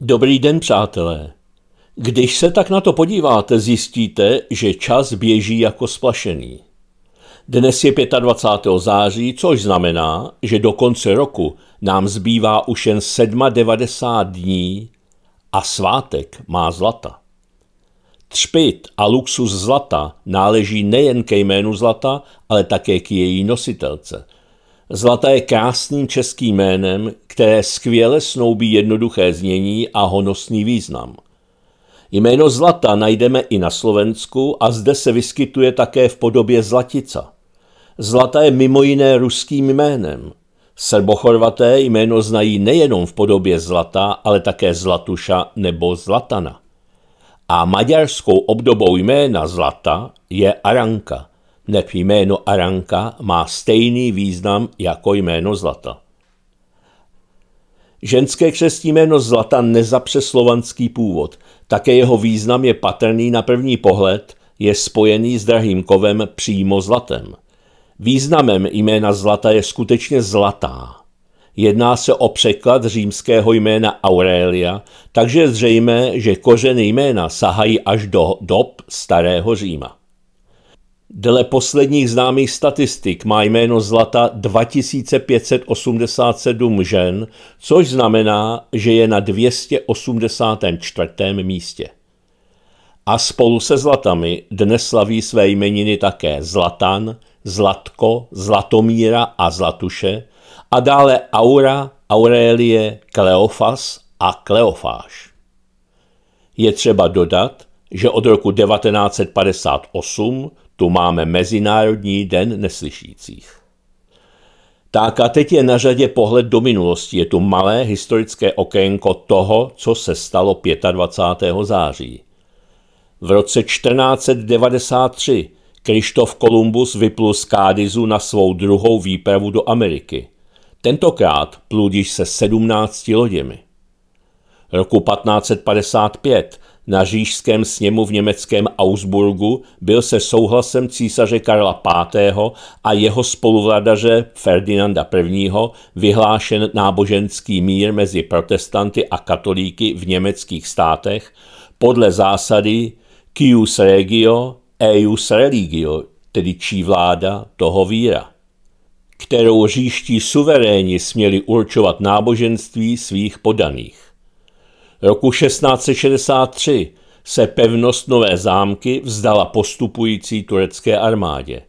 Dobrý den, přátelé. Když se tak na to podíváte, zjistíte, že čas běží jako splašený. Dnes je 25. září, což znamená, že do konce roku nám zbývá už jen 97 dní a svátek má zlata. Třpyt a luxus zlata náleží nejen ke jménu zlata, ale také k její nositelce – Zlata je krásným českým jménem, které skvěle snoubí jednoduché znění a honosný význam. Jméno Zlata najdeme i na Slovensku a zde se vyskytuje také v podobě Zlatica. Zlata je mimo jiné ruským jménem. Srbochorvaté jméno znají nejenom v podobě Zlata, ale také Zlatuša nebo Zlatana. A maďarskou obdobou jména Zlata je Aranka neb jméno Aranka má stejný význam jako jméno Zlata. Ženské křestní jméno Zlata slovanský původ, také jeho význam je patrný na první pohled, je spojený s drahým kovem přímo zlatem. Významem jména Zlata je skutečně zlatá. Jedná se o překlad římského jména Aurelia, takže je zřejmé, že kořeny jména sahají až do dob starého Říma. Dle posledních známých statistik má jméno Zlata 2587 žen, což znamená, že je na 284. místě. A spolu se Zlatami dnes slaví své jmeniny také Zlatan, Zlatko, Zlatomíra a Zlatuše a dále Aura, Aurelie, Kleofas a Kleofáš. Je třeba dodat, že od roku 1958 tu máme Mezinárodní den neslyšících. Tak a teď je na řadě pohled do minulosti. Je tu malé historické okénko toho, co se stalo 25. září. V roce 1493 Krištof Kolumbus vyplul z Kádizu na svou druhou výpravu do Ameriky. Tentokrát plůdíš se 17 loděmi. Roku 1555 na říšském sněmu v německém Augsburgu byl se souhlasem císaře Karla V. a jeho spoluvladaře Ferdinanda I. vyhlášen náboženský mír mezi protestanty a katolíky v německých státech podle zásady Cius regio, eius religio, tedy čí vláda, toho víra kterou říští suveréni směli určovat náboženství svých podaných roku 1663 se pevnost Nové zámky vzdala postupující turecké armádě.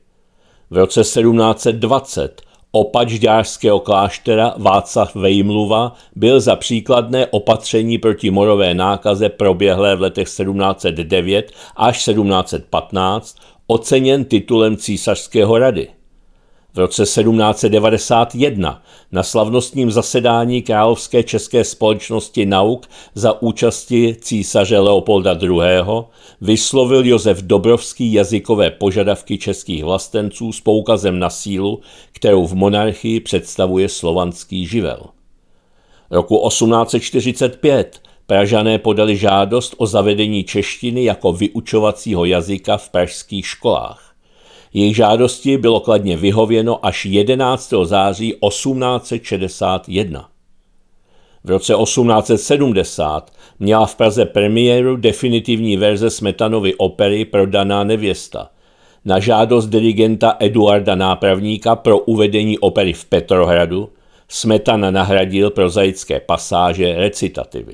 V roce 1720 opač ďářského kláštera Václav Vejmluva byl za příkladné opatření proti morové nákaze proběhlé v letech 1709 až 1715 oceněn titulem císařského rady. V roce 1791 na slavnostním zasedání Královské české společnosti nauk za účasti císaře Leopolda II. vyslovil Josef Dobrovský jazykové požadavky českých vlastenců s poukazem na sílu, kterou v monarchii představuje slovanský živel. Roku 1845 Pražané podali žádost o zavedení češtiny jako vyučovacího jazyka v pražských školách. Jejich žádosti bylo kladně vyhověno až 11. září 1861. V roce 1870 měla v Praze premiéru definitivní verze Smetanovy opery Prodaná nevěsta. Na žádost dirigenta Eduarda Nápravníka pro uvedení opery v Petrohradu Smetana nahradil prozaické pasáže recitativy.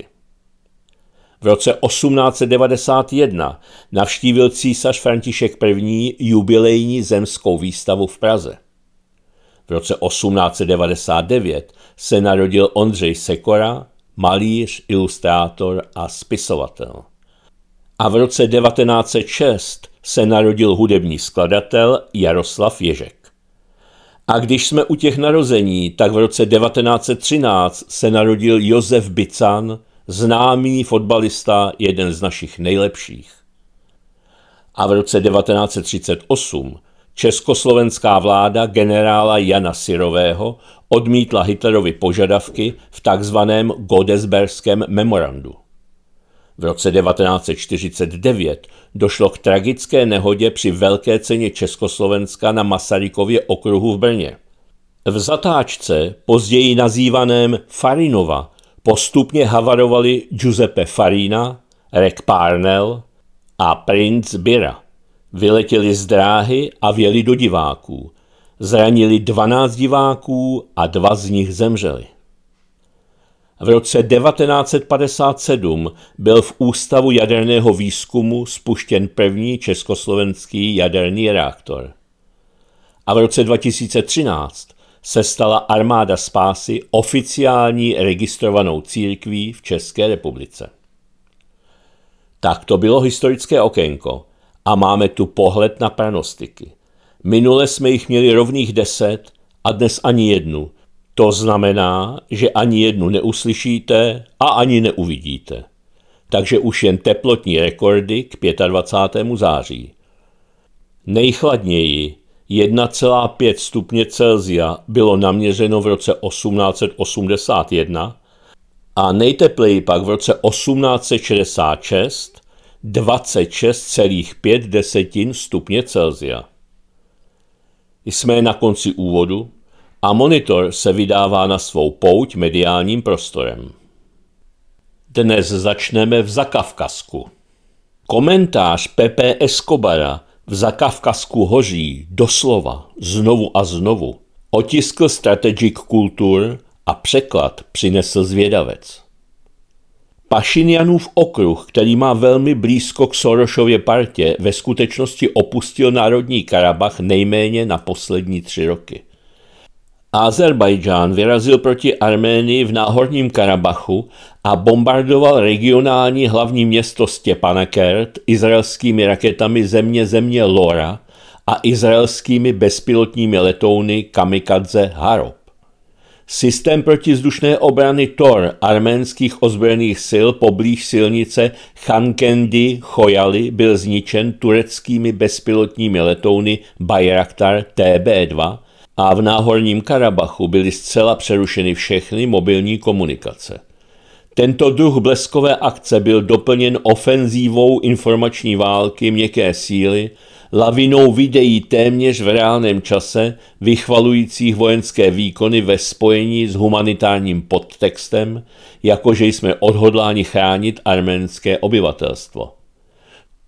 V roce 1891 navštívil císař František I. jubilejní zemskou výstavu v Praze. V roce 1899 se narodil Ondřej Sekora, malíř, ilustrátor a spisovatel. A v roce 1906 se narodil hudební skladatel Jaroslav Ježek. A když jsme u těch narození, tak v roce 1913 se narodil Josef Bican, známý fotbalista, jeden z našich nejlepších. A v roce 1938 československá vláda generála Jana Sirového odmítla Hitlerovi požadavky v takzvaném Godesberském memorandu. V roce 1949 došlo k tragické nehodě při velké ceně Československa na Masarykově okruhu v Brně. V zatáčce, později nazývaném Farinova, Postupně havarovali Giuseppe Farina, Rek Parnell a Prince Bira. Vyletěli z dráhy a věli do diváků. Zranili 12 diváků a dva z nich zemřeli. V roce 1957 byl v Ústavu jaderného výzkumu spuštěn první československý jaderný reaktor. A v roce 2013 se stala armáda spásy oficiální registrovanou církví v České republice. Tak to bylo historické okénko a máme tu pohled na pranostiky. Minule jsme jich měli rovných deset a dnes ani jednu. To znamená, že ani jednu neuslyšíte a ani neuvidíte. Takže už jen teplotní rekordy k 25. září. Nejchladněji 1,5 stupně Celsia bylo naměřeno v roce 1881 a nejtepleji pak v roce 1866 26,5 desetin stupně Celsia. Jsme na konci úvodu a monitor se vydává na svou pouť mediálním prostorem. Dnes začneme v Zakavkazku. Komentář Pepe Escobara v Zakavkazku hoří doslova znovu a znovu, otiskl Strategic Kultur a překlad přinesl zvědavec. Pašinjanův okruh, který má velmi blízko k Sorošově partě, ve skutečnosti opustil Národní Karabach nejméně na poslední tři roky. Azerbajdžán vyrazil proti Arménii v náhorním Karabachu a bombardoval regionální hlavní město Stepanakert izraelskými raketami země země Lora a izraelskými bezpilotními letouny kamikadze Harop. Systém protizdušné obrany TOR arménských ozbrojených sil poblíž silnice Chankendi Chojaly byl zničen tureckými bezpilotními letouny Bayraktar TB2 a v náhorním Karabachu byly zcela přerušeny všechny mobilní komunikace. Tento druh bleskové akce byl doplněn ofenzívou informační války měkké síly, lavinou videí téměř v reálném čase, vychvalujících vojenské výkony ve spojení s humanitárním podtextem, jakože jsme odhodláni chránit arménské obyvatelstvo.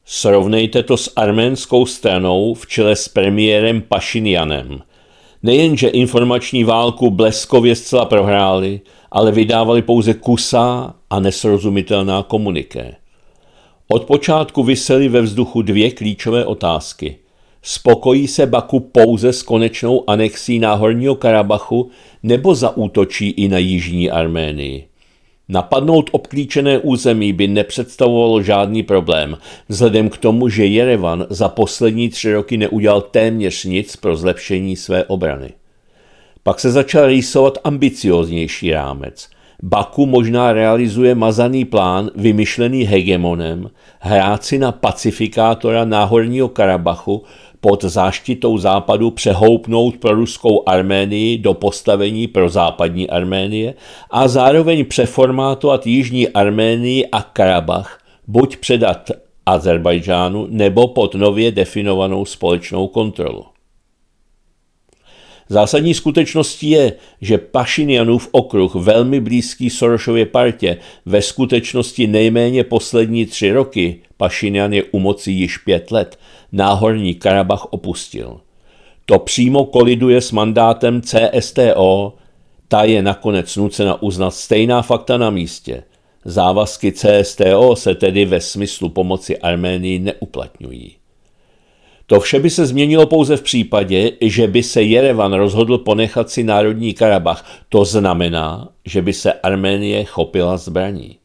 Srovnejte to s arménskou stranou v čele s premiérem Pašinianem – Nejenže informační válku bleskově zcela prohráli, ale vydávali pouze kusá a nesrozumitelná komuniké. Od počátku vysely ve vzduchu dvě klíčové otázky. Spokojí se Baku pouze s konečnou anexí Náhorního Karabachu nebo zaútočí i na Jižní Arménii? Napadnout obklíčené území by nepředstavovalo žádný problém, vzhledem k tomu, že Jerevan za poslední tři roky neudělal téměř nic pro zlepšení své obrany. Pak se začal rýsovat ambicioznější rámec. Baku možná realizuje mazaný plán vymyšlený hegemonem, hráci na pacifikátora náhorního Karabachu pod záštitou západu přehoupnout pro ruskou Arménii do postavení pro západní Arménie a zároveň přeformátovat jižní Arménii a Karabach, buď předat Azerbajdžánu nebo pod nově definovanou společnou kontrolu. Zásadní skutečností je, že Pašinjanův okruh, velmi blízký Sorošově partě, ve skutečnosti nejméně poslední tři roky, Pašinjan je u moci již pět let, Náhorní Karabach opustil. To přímo koliduje s mandátem CSTO, ta je nakonec nucena uznat stejná fakta na místě. Závazky CSTO se tedy ve smyslu pomoci Arménii neuplatňují. To vše by se změnilo pouze v případě, že by se Jerevan rozhodl ponechat si Národní Karabach. To znamená, že by se Arménie chopila zbraní.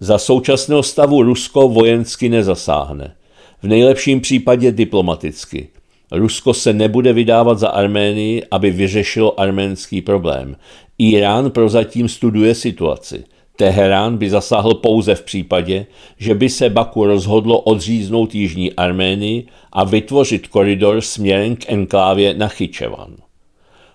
Za současného stavu Rusko vojensky nezasáhne v nejlepším případě diplomaticky. Rusko se nebude vydávat za Arménii, aby vyřešilo arménský problém. Irán prozatím studuje situaci. Teherán by zasáhl pouze v případě, že by se Baku rozhodlo odříznout Jižní Arménii a vytvořit koridor směrem k enklávě Chyčevan.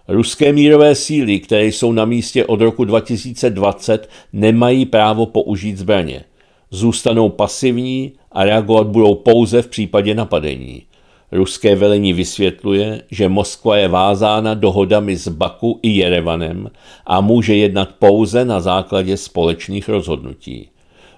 Ruské mírové síly, které jsou na místě od roku 2020, nemají právo použít zbraně – zůstanou pasivní a reagovat budou pouze v případě napadení. Ruské velení vysvětluje, že Moskva je vázána dohodami s Baku i Jerevanem a může jednat pouze na základě společných rozhodnutí.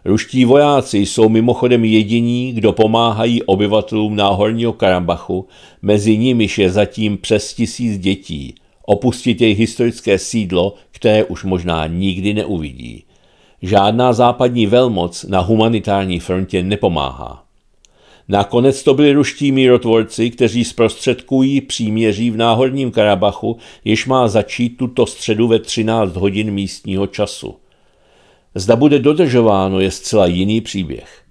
Ruští vojáci jsou mimochodem jediní, kdo pomáhají obyvatelům Náhorního Karabachu, mezi nimiž je zatím přes tisíc dětí, opustit jejich historické sídlo, které už možná nikdy neuvidí. Žádná západní velmoc na humanitární frontě nepomáhá. Nakonec to byli ruští mírotvorci, kteří zprostředkují příměří v Náhorním Karabachu, jež má začít tuto středu ve 13 hodin místního času. Zda bude dodržováno, je zcela jiný příběh.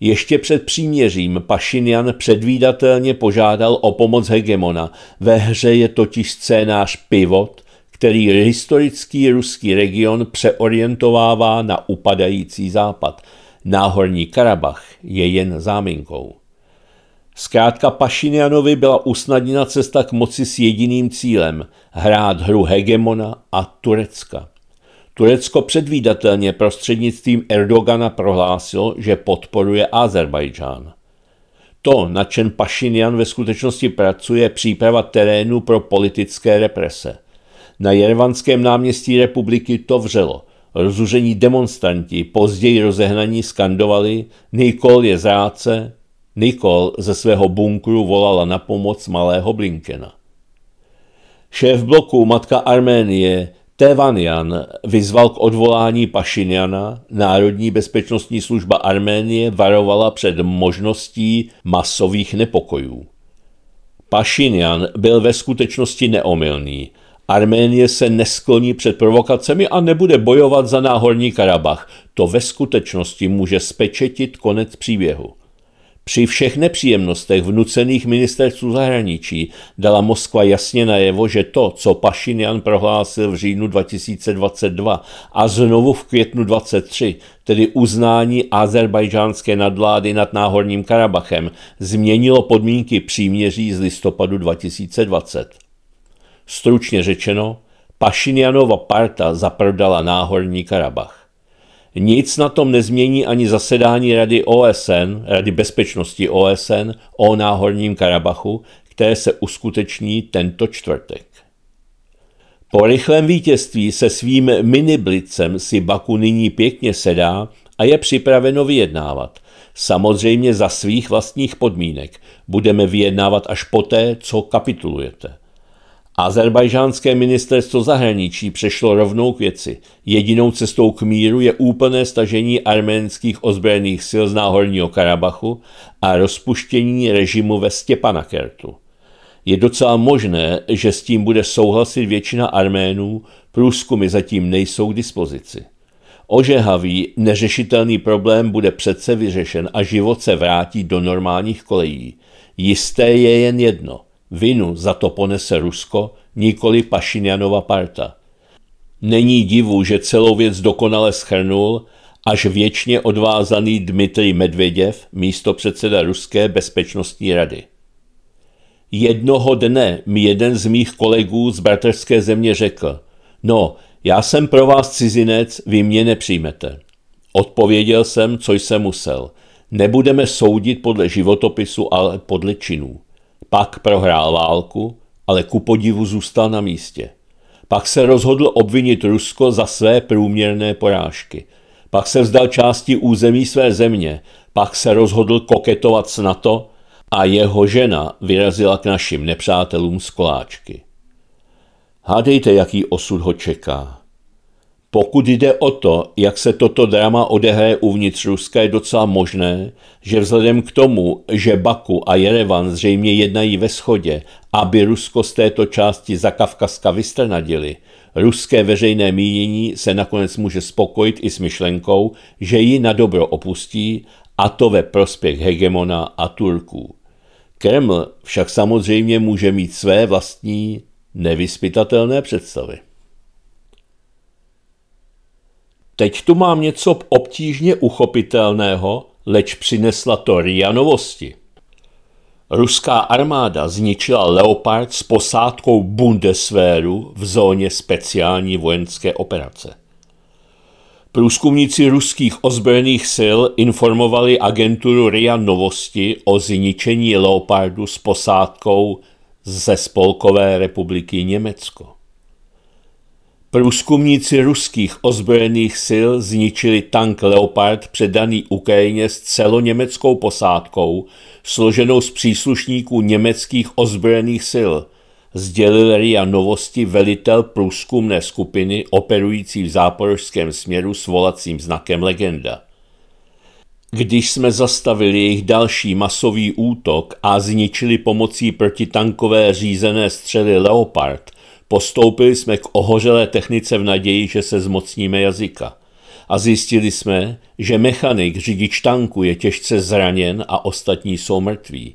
Ještě před příměřím Pašinjan předvídatelně požádal o pomoc hegemona. Ve hře je totiž scénář pivot, který historický ruský region přeorientovává na upadající západ. Náhorní Karabach je jen záminkou. Zkrátka Pašinianovi byla usnadněna cesta k moci s jediným cílem – hrát hru hegemona a Turecka. Turecko předvídatelně prostřednictvím Erdogana prohlásilo, že podporuje Azerbajdžán. To, na čem Pašinian ve skutečnosti pracuje, je příprava terénu pro politické represe. Na jerevanském náměstí republiky to vřelo. Rozuření demonstranti později rozehnaní skandovali Nikol je zráce, Nikol ze svého bunkru volala na pomoc malého Blinkena. Šéf bloku matka Arménie Tevanian vyzval k odvolání Pašiniana, Národní bezpečnostní služba Arménie varovala před možností masových nepokojů. Pašinian byl ve skutečnosti neomylný – Arménie se neskloní před provokacemi a nebude bojovat za náhorní Karabach. To ve skutečnosti může spečetit konec příběhu. Při všech nepříjemnostech vnucených ministerstvu zahraničí dala Moskva jasně najevo, že to, co Pašinian prohlásil v říjnu 2022 a znovu v květnu 2023, tedy uznání azerbajdžánské nadlády nad Náhorním Karabachem, změnilo podmínky příměří z listopadu 2020. Stručně řečeno, Pašinianova parta zaprdala náhorní Karabach. Nic na tom nezmění ani zasedání Rady OSN, Rady bezpečnosti OSN o náhorním Karabachu, které se uskuteční tento čtvrtek. Po rychlém vítězství se svým miniblicem si Baku nyní pěkně sedá a je připraveno vyjednávat. Samozřejmě za svých vlastních podmínek. Budeme vyjednávat až poté, co kapitulujete. Azerbajžánské ministerstvo zahraničí přešlo rovnou k věci. Jedinou cestou k míru je úplné stažení arménských ozbrojených sil z náhorního Karabachu a rozpuštění režimu ve Stepanakertu. Je docela možné, že s tím bude souhlasit většina Arménů, průzkumy zatím nejsou k dispozici. Ožehavý, neřešitelný problém bude přece vyřešen a život se vrátí do normálních kolejí. Jisté je jen jedno – Vinu za to ponese Rusko, nikoli Pašinjanova parta. Není divu, že celou věc dokonale schrnul až věčně odvázaný Dmitrij Medvěděv, místo předseda Ruské bezpečnostní rady. Jednoho dne mi jeden z mých kolegů z bratrské země řekl, no, já jsem pro vás cizinec, vy mě nepřijmete. Odpověděl jsem, co jsem musel. Nebudeme soudit podle životopisu, ale podle činů. Pak prohrál válku, ale ku podivu zůstal na místě. Pak se rozhodl obvinit Rusko za své průměrné porážky. Pak se vzdal části území své země. Pak se rozhodl koketovat s NATO a jeho žena vyrazila k našim nepřátelům z koláčky. Hádejte, jaký osud ho čeká. Pokud jde o to, jak se toto drama odehraje uvnitř Ruska, je docela možné, že vzhledem k tomu, že Baku a Jerevan zřejmě jednají ve schodě, aby Rusko z této části Zakavkazka vystrnadili, ruské veřejné mínění se nakonec může spokojit i s myšlenkou, že ji na dobro opustí, a to ve prospěch hegemona a Turků. Kreml však samozřejmě může mít své vlastní nevyspytatelné představy. Teď tu mám něco obtížně uchopitelného, leč přinesla to RIA novosti. Ruská armáda zničila Leopard s posádkou Bundeswehru v zóně speciální vojenské operace. Průzkumníci ruských ozbrojených sil informovali agenturu RIA Novosti o zničení Leopardu s posádkou ze Spolkové republiky Německo. Průzkumníci ruských ozbrojených sil zničili tank Leopard předaný Ukrajině s celoněmeckou posádkou, složenou z příslušníků německých ozbrojených sil, sdělil RIA novosti velitel průzkumné skupiny operující v záporožském směru s volacím znakem Legenda. Když jsme zastavili jejich další masový útok a zničili pomocí protitankové řízené střely Leopard, Postoupili jsme k ohořelé technice v naději, že se zmocníme jazyka. A zjistili jsme, že mechanik, řidič tanku, je těžce zraněn a ostatní jsou mrtví.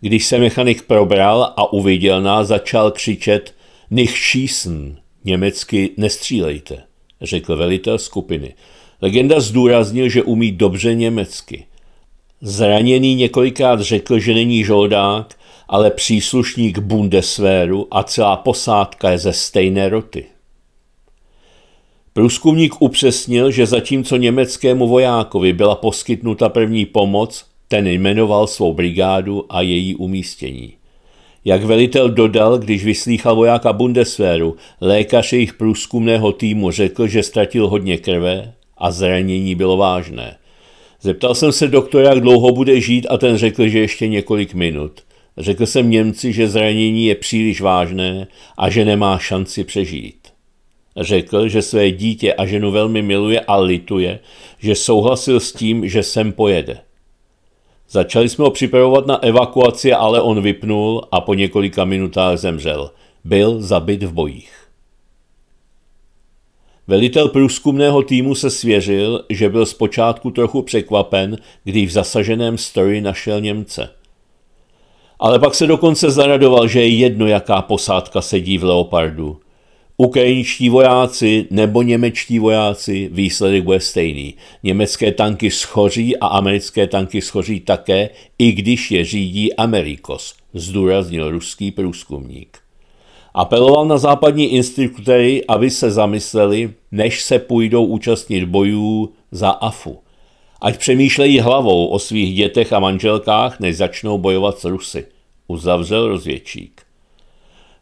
Když se mechanik probral a uviděl nás, začal křičet Nich schießen, německy nestřílejte, řekl velitel skupiny. Legenda zdůraznil, že umí dobře německy. Zraněný několikrát řekl, že není žoldák ale příslušník Bundeswehru a celá posádka je ze stejné roty. Průzkumník upřesnil, že zatímco německému vojákovi byla poskytnuta první pomoc, ten jmenoval svou brigádu a její umístění. Jak velitel dodal, když vyslýchal vojáka Bundeswehru, lékař jejich průzkumného týmu řekl, že ztratil hodně krve a zranění bylo vážné. Zeptal jsem se doktora, jak dlouho bude žít a ten řekl, že ještě několik minut. Řekl jsem Němci, že zranění je příliš vážné a že nemá šanci přežít. Řekl, že své dítě a ženu velmi miluje a lituje, že souhlasil s tím, že sem pojede. Začali jsme ho připravovat na evakuaci, ale on vypnul a po několika minutách zemřel. Byl zabit v bojích. Velitel průzkumného týmu se svěřil, že byl zpočátku trochu překvapen, když v zasaženém stroji našel Němce – ale pak se dokonce zaradoval, že je jedno, jaká posádka sedí v Leopardu. Ukrajinští vojáci nebo němečtí vojáci, výsledek bude stejný. Německé tanky schoří a americké tanky schoří také, i když je řídí Amerikos, zdůraznil ruský průzkumník. Apeloval na západní instruktory, aby se zamysleli, než se půjdou účastnit bojů za AFU. Ať přemýšlejí hlavou o svých dětech a manželkách, než začnou bojovat s Rusy, uzavřel rozvědčík.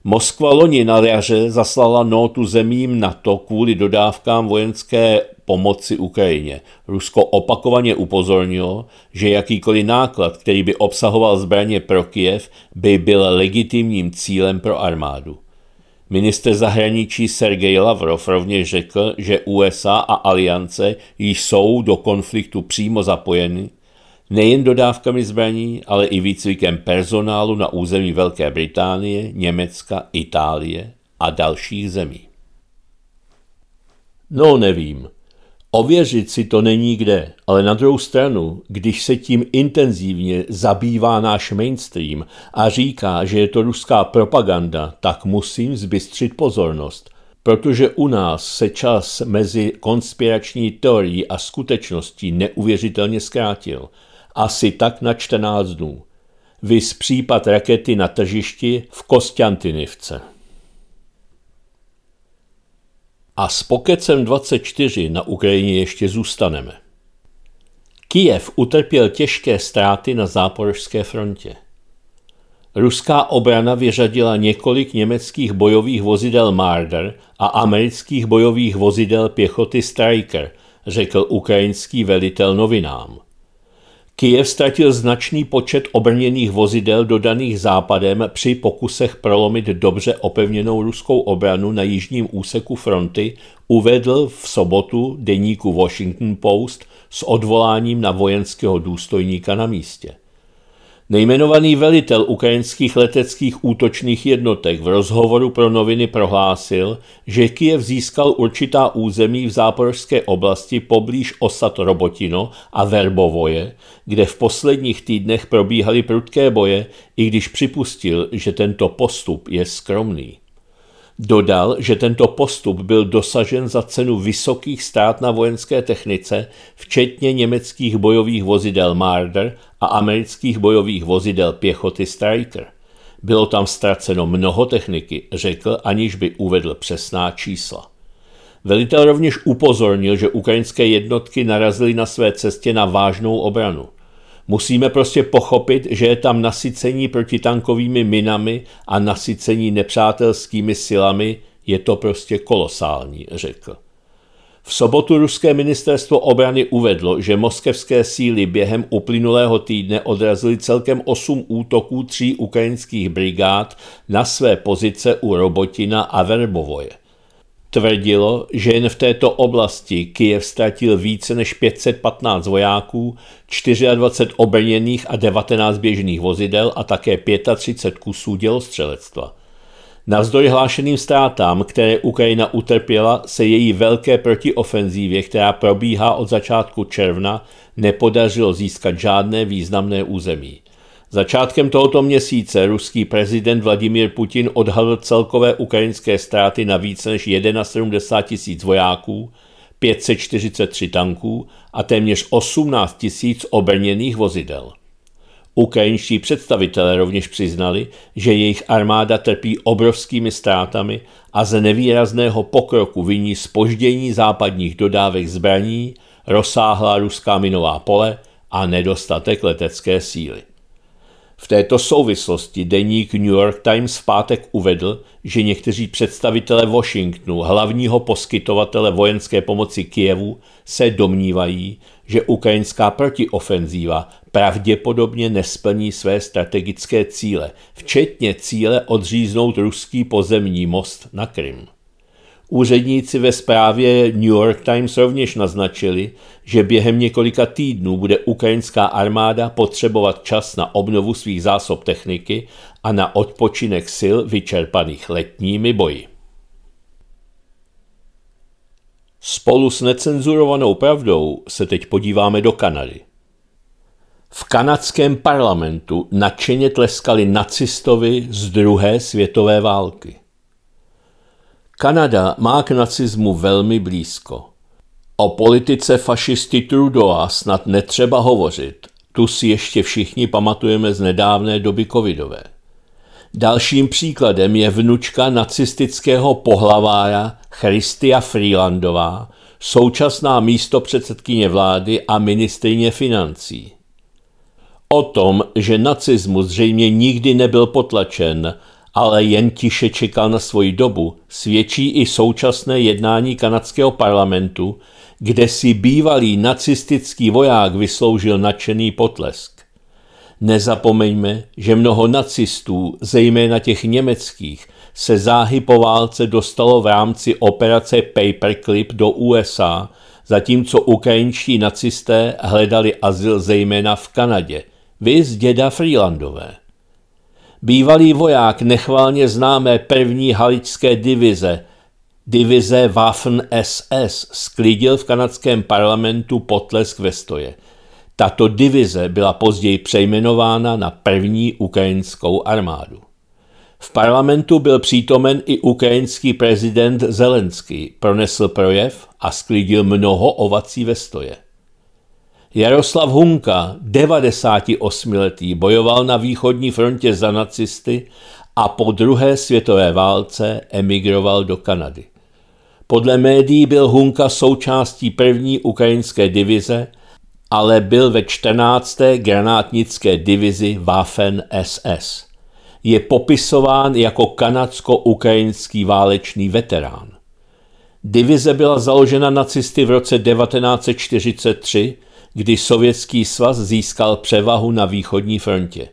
Moskva loni na jaře zaslala notu zemím NATO kvůli dodávkám vojenské pomoci Ukrajině. Rusko opakovaně upozornilo, že jakýkoliv náklad, který by obsahoval zbraně pro Kiev, by byl legitimním cílem pro armádu. Minister zahraničí Sergej Lavrov rovněž řekl, že USA a aliance již jsou do konfliktu přímo zapojeny, nejen dodávkami zbraní, ale i výcvikem personálu na území Velké Británie, Německa, Itálie a dalších zemí. No nevím, Ověřit si to není kde, ale na druhou stranu, když se tím intenzivně zabývá náš mainstream a říká, že je to ruská propaganda, tak musím zbystřit pozornost, protože u nás se čas mezi konspirační teorií a skutečností neuvěřitelně zkrátil. Asi tak na 14 dnů. Vys případ rakety na tržišti v Kostiantinivce. A s pokecem 24 na Ukrajině ještě zůstaneme. Kijev utrpěl těžké ztráty na záporožské frontě. Ruská obrana vyřadila několik německých bojových vozidel Marder a amerických bojových vozidel pěchoty Striker, řekl ukrajinský velitel novinám. Kijev ztratil značný počet obrněných vozidel dodaných západem při pokusech prolomit dobře opevněnou ruskou obranu na jižním úseku fronty, uvedl v sobotu deníku Washington Post s odvoláním na vojenského důstojníka na místě. Nejmenovaný velitel ukrajinských leteckých útočných jednotek v rozhovoru pro noviny prohlásil, že Kiev získal určitá území v záporské oblasti poblíž osad Robotino a Verbovoje, kde v posledních týdnech probíhaly prudké boje, i když připustil, že tento postup je skromný. Dodal, že tento postup byl dosažen za cenu vysokých stát na vojenské technice, včetně německých bojových vozidel Marder a amerických bojových vozidel pěchoty Striker. Bylo tam ztraceno mnoho techniky, řekl, aniž by uvedl přesná čísla. Velitel rovněž upozornil, že ukrajinské jednotky narazily na své cestě na vážnou obranu – Musíme prostě pochopit, že je tam nasycení protitankovými minami a nasycení nepřátelskými silami, je to prostě kolosální, řekl. V sobotu ruské ministerstvo obrany uvedlo, že moskevské síly během uplynulého týdne odrazily celkem 8 útoků tří ukrajinských brigád na své pozice u Robotina a Verbovoje tvrdilo, že jen v této oblasti Kyjev ztratil více než 515 vojáků, 24 obrněných a 19 běžných vozidel a také 35 kusů dělostřelectva. Navzdory hlášeným ztrátám, které Ukrajina utrpěla, se její velké protiofenzívě, která probíhá od začátku června, nepodařilo získat žádné významné území. Začátkem tohoto měsíce ruský prezident Vladimír Putin odhalil celkové ukrajinské ztráty na více než 71 tisíc vojáků, 543 tanků a téměř 18 tisíc obrněných vozidel. Ukrajinští představitelé rovněž přiznali, že jejich armáda trpí obrovskými ztrátami a ze nevýrazného pokroku viní spoždění západních dodávek zbraní, rozsáhlá ruská minová pole a nedostatek letecké síly. V této souvislosti deník New York Times v pátek uvedl, že někteří představitelé Washingtonu, hlavního poskytovatele vojenské pomoci Kijevu, se domnívají, že ukrajinská protiofenzíva pravděpodobně nesplní své strategické cíle, včetně cíle odříznout ruský pozemní most na Krym. Úředníci ve zprávě New York Times rovněž naznačili, že během několika týdnů bude ukrajinská armáda potřebovat čas na obnovu svých zásob techniky a na odpočinek sil vyčerpaných letními boji. Spolu s necenzurovanou pravdou se teď podíváme do Kanady. V kanadském parlamentu nadšeně tleskali nacistovi z druhé světové války. Kanada má k nacismu velmi blízko. O politice fašisty Trudeau snad netřeba hovořit, tu si ještě všichni pamatujeme z nedávné doby covidové. Dalším příkladem je vnučka nacistického pohlavára Christia Freelandová, současná místopředsedkyně vlády a ministrině financí. O tom, že nacismus zřejmě nikdy nebyl potlačen, ale jen tiše čekal na svoji dobu, svědčí i současné jednání kanadského parlamentu, kde si bývalý nacistický voják vysloužil nadšený potlesk. Nezapomeňme, že mnoho nacistů, zejména těch německých, se záhy po válce dostalo v rámci operace Paperclip do USA, zatímco ukrajinští nacisté hledali azyl zejména v Kanadě, viz děda Freelandové. Bývalý voják nechválně známé první haličské divize, divize Waffen SS, sklidil v kanadském parlamentu potlesk ve stoje. Tato divize byla později přejmenována na první ukrajinskou armádu. V parlamentu byl přítomen i ukrajinský prezident Zelenský, pronesl projev a sklidil mnoho ovací ve stoje. Jaroslav Hunka, 98-letý, bojoval na východní frontě za nacisty a po druhé světové válce emigroval do Kanady. Podle médií byl Hunka součástí první ukrajinské divize, ale byl ve 14. granátnické divizi Waffen SS. Je popisován jako kanadsko-ukrajinský válečný veterán. Divize byla založena nacisty v roce 1943 kdy Sovětský svaz získal převahu na východní frontě.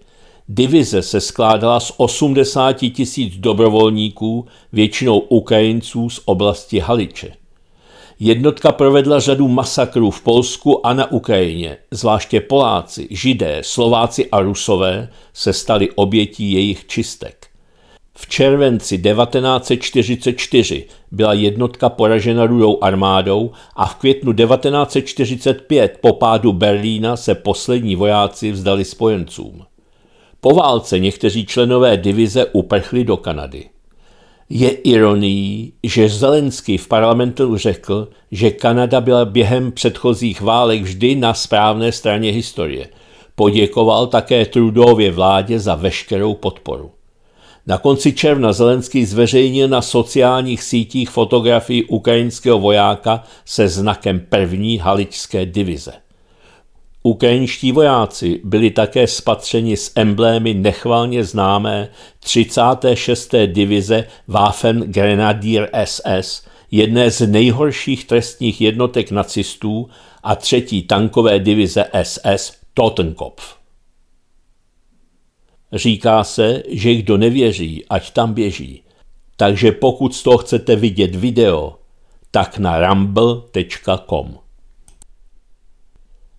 Divize se skládala z 80 tisíc dobrovolníků, většinou Ukrajinců z oblasti Haliče. Jednotka provedla řadu masakrů v Polsku a na Ukrajině, zvláště Poláci, Židé, Slováci a Rusové se stali obětí jejich čistek. V červenci 1944 byla jednotka poražena rudou armádou a v květnu 1945 po pádu Berlína se poslední vojáci vzdali spojencům. Po válce někteří členové divize uprchli do Kanady. Je ironií, že Zelenský v parlamentu řekl, že Kanada byla během předchozích válek vždy na správné straně historie. Poděkoval také Trudově vládě za veškerou podporu. Na konci června Zelenský zveřejnil na sociálních sítích fotografii ukrajinského vojáka se znakem první haličské divize. Ukrajinští vojáci byli také spatřeni s emblémy nechvalně známé 36. divize Waffen Grenadier SS, jedné z nejhorších trestních jednotek nacistů a třetí tankové divize SS Totenkopf. Říká se, že kdo nevěří, ať tam běží. Takže pokud z toho chcete vidět video, tak na rumble.com.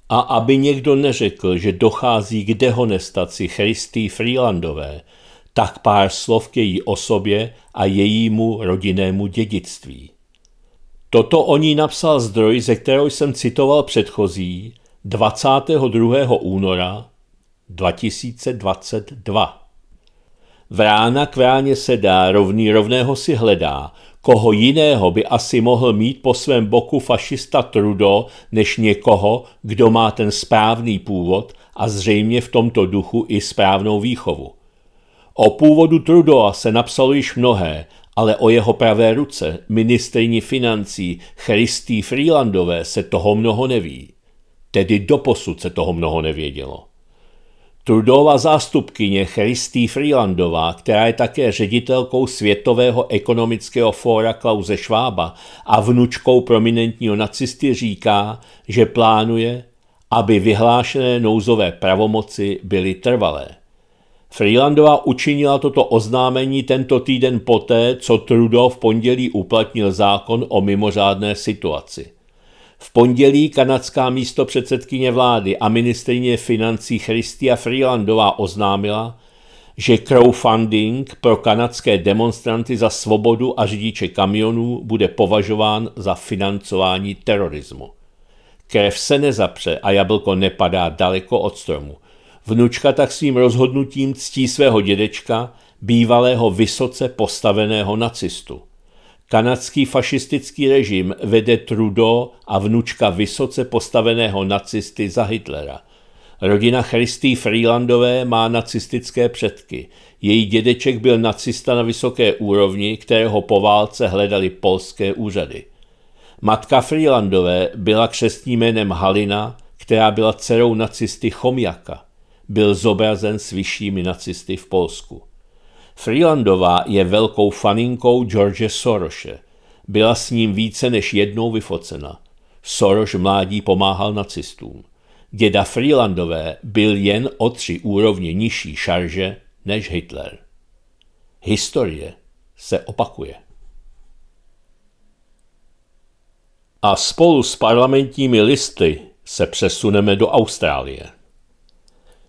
A aby někdo neřekl, že dochází k dehonestaci Christy Freelandové, tak pár slov k její osobě a jejímu rodinnému dědictví. Toto o ní napsal zdroj, ze kterého jsem citoval předchozí, 22. února 2022. Vrána k vráně se dá, rovný rovného si hledá. Koho jiného by asi mohl mít po svém boku fašista Trudo, než někoho, kdo má ten správný původ a zřejmě v tomto duchu i správnou výchovu. O původu Trudoa se napsalo již mnohé, ale o jeho pravé ruce, ministrní financí Christy Freelandové, se toho mnoho neví. Tedy doposud se toho mnoho nevědělo. Trudová zástupkyně Christy Freelandová, která je také ředitelkou Světového ekonomického fóra Klauze Švába a vnučkou prominentního nacisty, říká, že plánuje, aby vyhlášené nouzové pravomoci byly trvalé. Freelandová učinila toto oznámení tento týden poté, co Trudeau v pondělí uplatnil zákon o mimořádné situaci. V pondělí kanadská místo předsedkyně vlády a ministrině financí Christia Freelandová oznámila, že crowdfunding pro kanadské demonstranty za svobodu a řidiče kamionů bude považován za financování terorismu. Krev se nezapře a jablko nepadá daleko od stromu. Vnučka tak svým rozhodnutím ctí svého dědečka, bývalého vysoce postaveného nacistu. Kanadský fašistický režim vede Trudeau a vnučka vysoce postaveného nacisty za Hitlera. Rodina Christy Freelandové má nacistické předky. Její dědeček byl nacista na vysoké úrovni, kterého po válce hledali polské úřady. Matka Freelandové byla křestním jménem Halina, která byla dcerou nacisty Chomjaka. Byl zobrazen s vyššími nacisty v Polsku. Freelandová je velkou faninkou George Soroshe. Byla s ním více než jednou vyfocena. Soros mládí pomáhal nacistům. Děda Freelandové byl jen o tři úrovně nižší šarže než Hitler. Historie se opakuje. A spolu s parlamentními listy se přesuneme do Austrálie.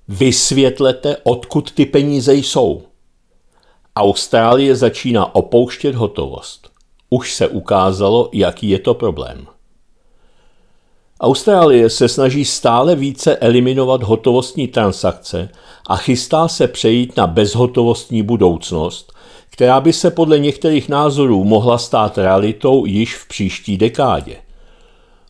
Vysvětlete, odkud ty peníze jsou. Austrálie začíná opouštět hotovost. Už se ukázalo, jaký je to problém. Austrálie se snaží stále více eliminovat hotovostní transakce a chystá se přejít na bezhotovostní budoucnost, která by se podle některých názorů mohla stát realitou již v příští dekádě.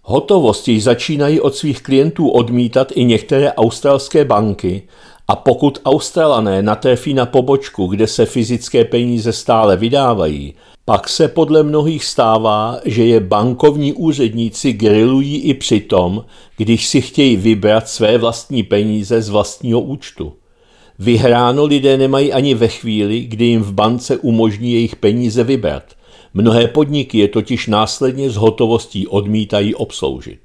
Hotovosti začínají od svých klientů odmítat i některé australské banky a pokud Australané natrefí na pobočku, kde se fyzické peníze stále vydávají, pak se podle mnohých stává, že je bankovní úředníci grilují i při tom, když si chtějí vybrat své vlastní peníze z vlastního účtu. Vyhráno lidé nemají ani ve chvíli, kdy jim v bance umožní jejich peníze vybrat. Mnohé podniky je totiž následně s hotovostí odmítají obsloužit.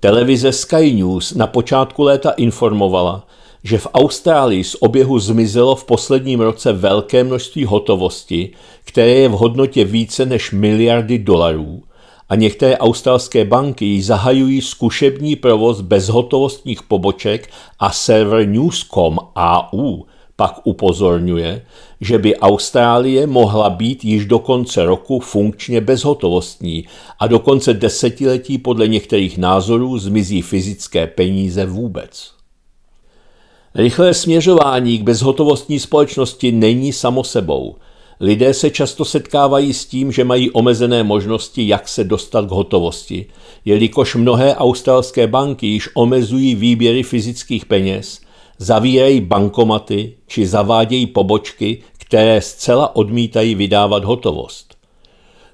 Televize Sky News na počátku léta informovala, že v Austrálii z oběhu zmizelo v posledním roce velké množství hotovosti, které je v hodnotě více než miliardy dolarů a některé australské banky ji zahajují zkušební provoz bezhotovostních poboček a server Newscom AU pak upozorňuje, že by Austrálie mohla být již do konce roku funkčně bezhotovostní a do konce desetiletí podle některých názorů zmizí fyzické peníze vůbec. Rychlé směřování k bezhotovostní společnosti není samo sebou. Lidé se často setkávají s tím, že mají omezené možnosti, jak se dostat k hotovosti, jelikož mnohé australské banky již omezují výběry fyzických peněz, zavírají bankomaty či zavádějí pobočky, které zcela odmítají vydávat hotovost.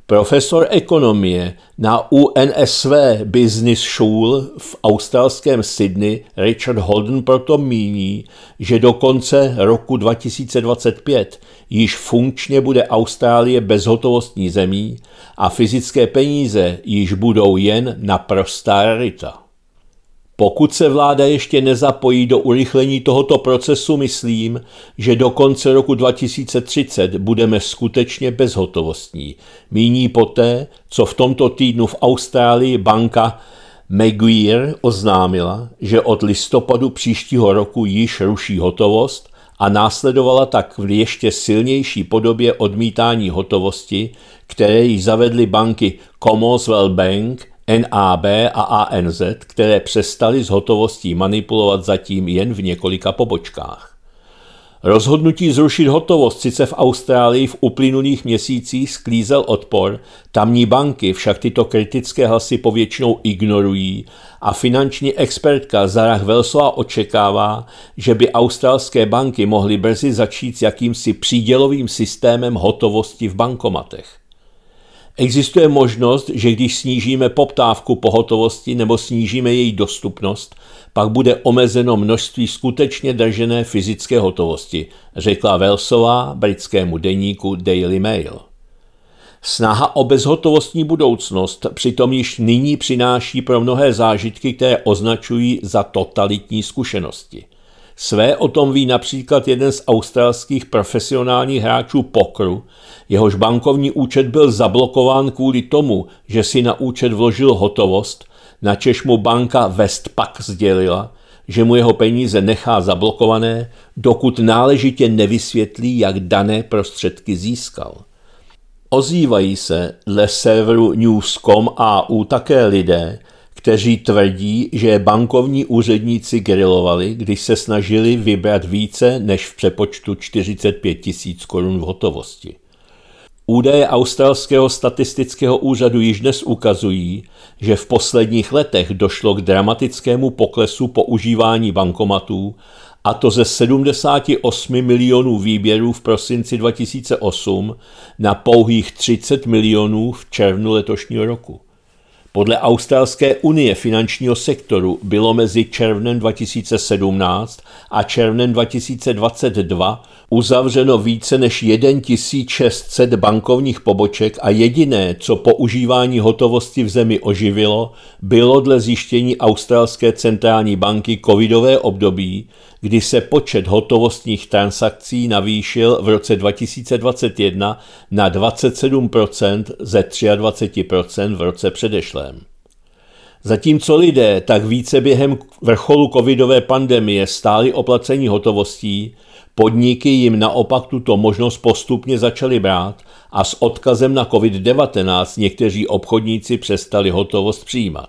Profesor ekonomie na UNSV Business School v australském Sydney Richard Holden proto míní, že do konce roku 2025 již funkčně bude Austrálie bezhotovostní zemí a fyzické peníze již budou jen naprostá rarita. Pokud se vláda ještě nezapojí do urychlení tohoto procesu, myslím, že do konce roku 2030 budeme skutečně bezhotovostní. Míní poté, co v tomto týdnu v Austrálii banka Maguire oznámila, že od listopadu příštího roku již ruší hotovost a následovala tak v ještě silnější podobě odmítání hotovosti, které ji zavedly banky Commonwealth Bank – NAB a ANZ, které přestaly s hotovostí manipulovat zatím jen v několika pobočkách. Rozhodnutí zrušit hotovost sice v Austrálii v uplynulých měsících sklízel odpor, tamní banky však tyto kritické hlasy povětšinou ignorují a finanční expertka Zara Hvelsova očekává, že by australské banky mohly brzy začít s jakýmsi přídělovým systémem hotovosti v bankomatech. Existuje možnost, že když snížíme poptávku pohotovosti, nebo snížíme její dostupnost, pak bude omezeno množství skutečně držené fyzické hotovosti, řekla Wellsová britskému deníku Daily Mail. Snaha o bezhotovostní budoucnost přitom již nyní přináší pro mnohé zážitky, které označují za totalitní zkušenosti. Své o tom ví například jeden z australských profesionálních hráčů pokru, jehož bankovní účet byl zablokován kvůli tomu, že si na účet vložil hotovost, na Češ mu banka Westpac sdělila, že mu jeho peníze nechá zablokované, dokud náležitě nevysvětlí, jak dané prostředky získal. Ozývají se dle serveru News.com AU také lidé, kteří tvrdí, že bankovní úředníci grilovali, když se snažili vybrat více než v přepočtu 45 tisíc korun v hotovosti. Údaje australského statistického úřadu již dnes ukazují, že v posledních letech došlo k dramatickému poklesu používání bankomatů, a to ze 78 milionů výběrů v prosinci 2008 na pouhých 30 milionů v červnu letošního roku. Podle australské unie finančního sektoru bylo mezi červnem 2017 a červnem 2022 uzavřeno více než 1600 bankovních poboček a jediné, co používání hotovosti v zemi oživilo, bylo dle zjištění australské centrální banky covidové období, kdy se počet hotovostních transakcí navýšil v roce 2021 na 27% ze 23% v roce předešlém problém. Zatímco lidé tak více během vrcholu covidové pandemie stáli oplacení hotovostí, podniky jim naopak tuto možnost postupně začaly brát a s odkazem na COVID-19 někteří obchodníci přestali hotovost přijímat.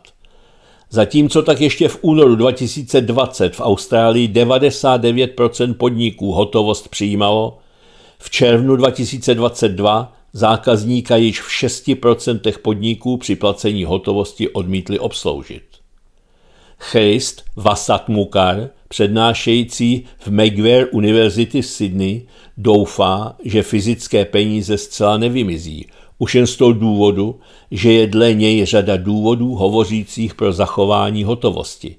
Zatímco tak ještě v únoru 2020 v Austrálii 99% podniků hotovost přijímalo, v červnu 2022 zákazníka již v 6% podniků při placení hotovosti odmítli obsloužit. Chejst Vasat Mukar, přednášející v McGuire University v Sydney, doufá, že fyzické peníze zcela nevymizí, už jen z toho důvodu, že je dle něj řada důvodů hovořících pro zachování hotovosti.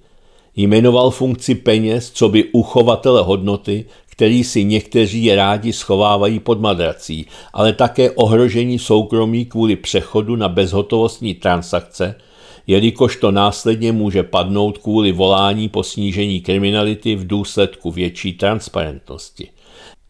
Jmenoval funkci peněz, co by uchovatele hodnoty, který si někteří rádi schovávají pod madrací, ale také ohrožení soukromí kvůli přechodu na bezhotovostní transakce, jelikož to následně může padnout kvůli volání po snížení kriminality v důsledku větší transparentnosti.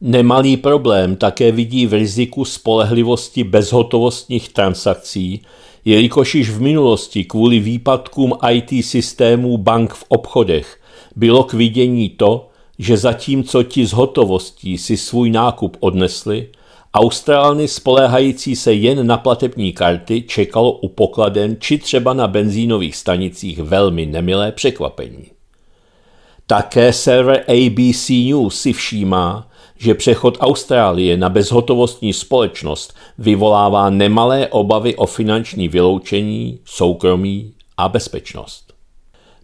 Nemalý problém také vidí v riziku spolehlivosti bezhotovostních transakcí, jelikož již v minulosti kvůli výpadkům IT systémů bank v obchodech bylo k vidění to, že zatímco ti z hotovostí si svůj nákup odnesli, Austrálny spoléhající se jen na platební karty čekalo u pokladen či třeba na benzínových stanicích velmi nemilé překvapení. Také server ABC News si všímá, že přechod Austrálie na bezhotovostní společnost vyvolává nemalé obavy o finanční vyloučení, soukromí a bezpečnost.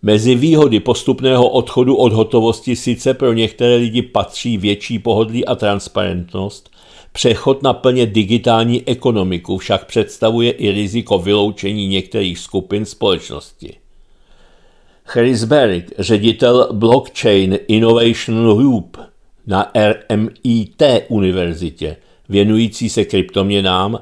Mezi výhody postupného odchodu od hotovosti sice pro některé lidi patří větší pohodlí a transparentnost, přechod na plně digitální ekonomiku však představuje i riziko vyloučení některých skupin společnosti. Chris Berg, ředitel Blockchain Innovation Loop na RMIT univerzitě, věnující se kryptoměnám,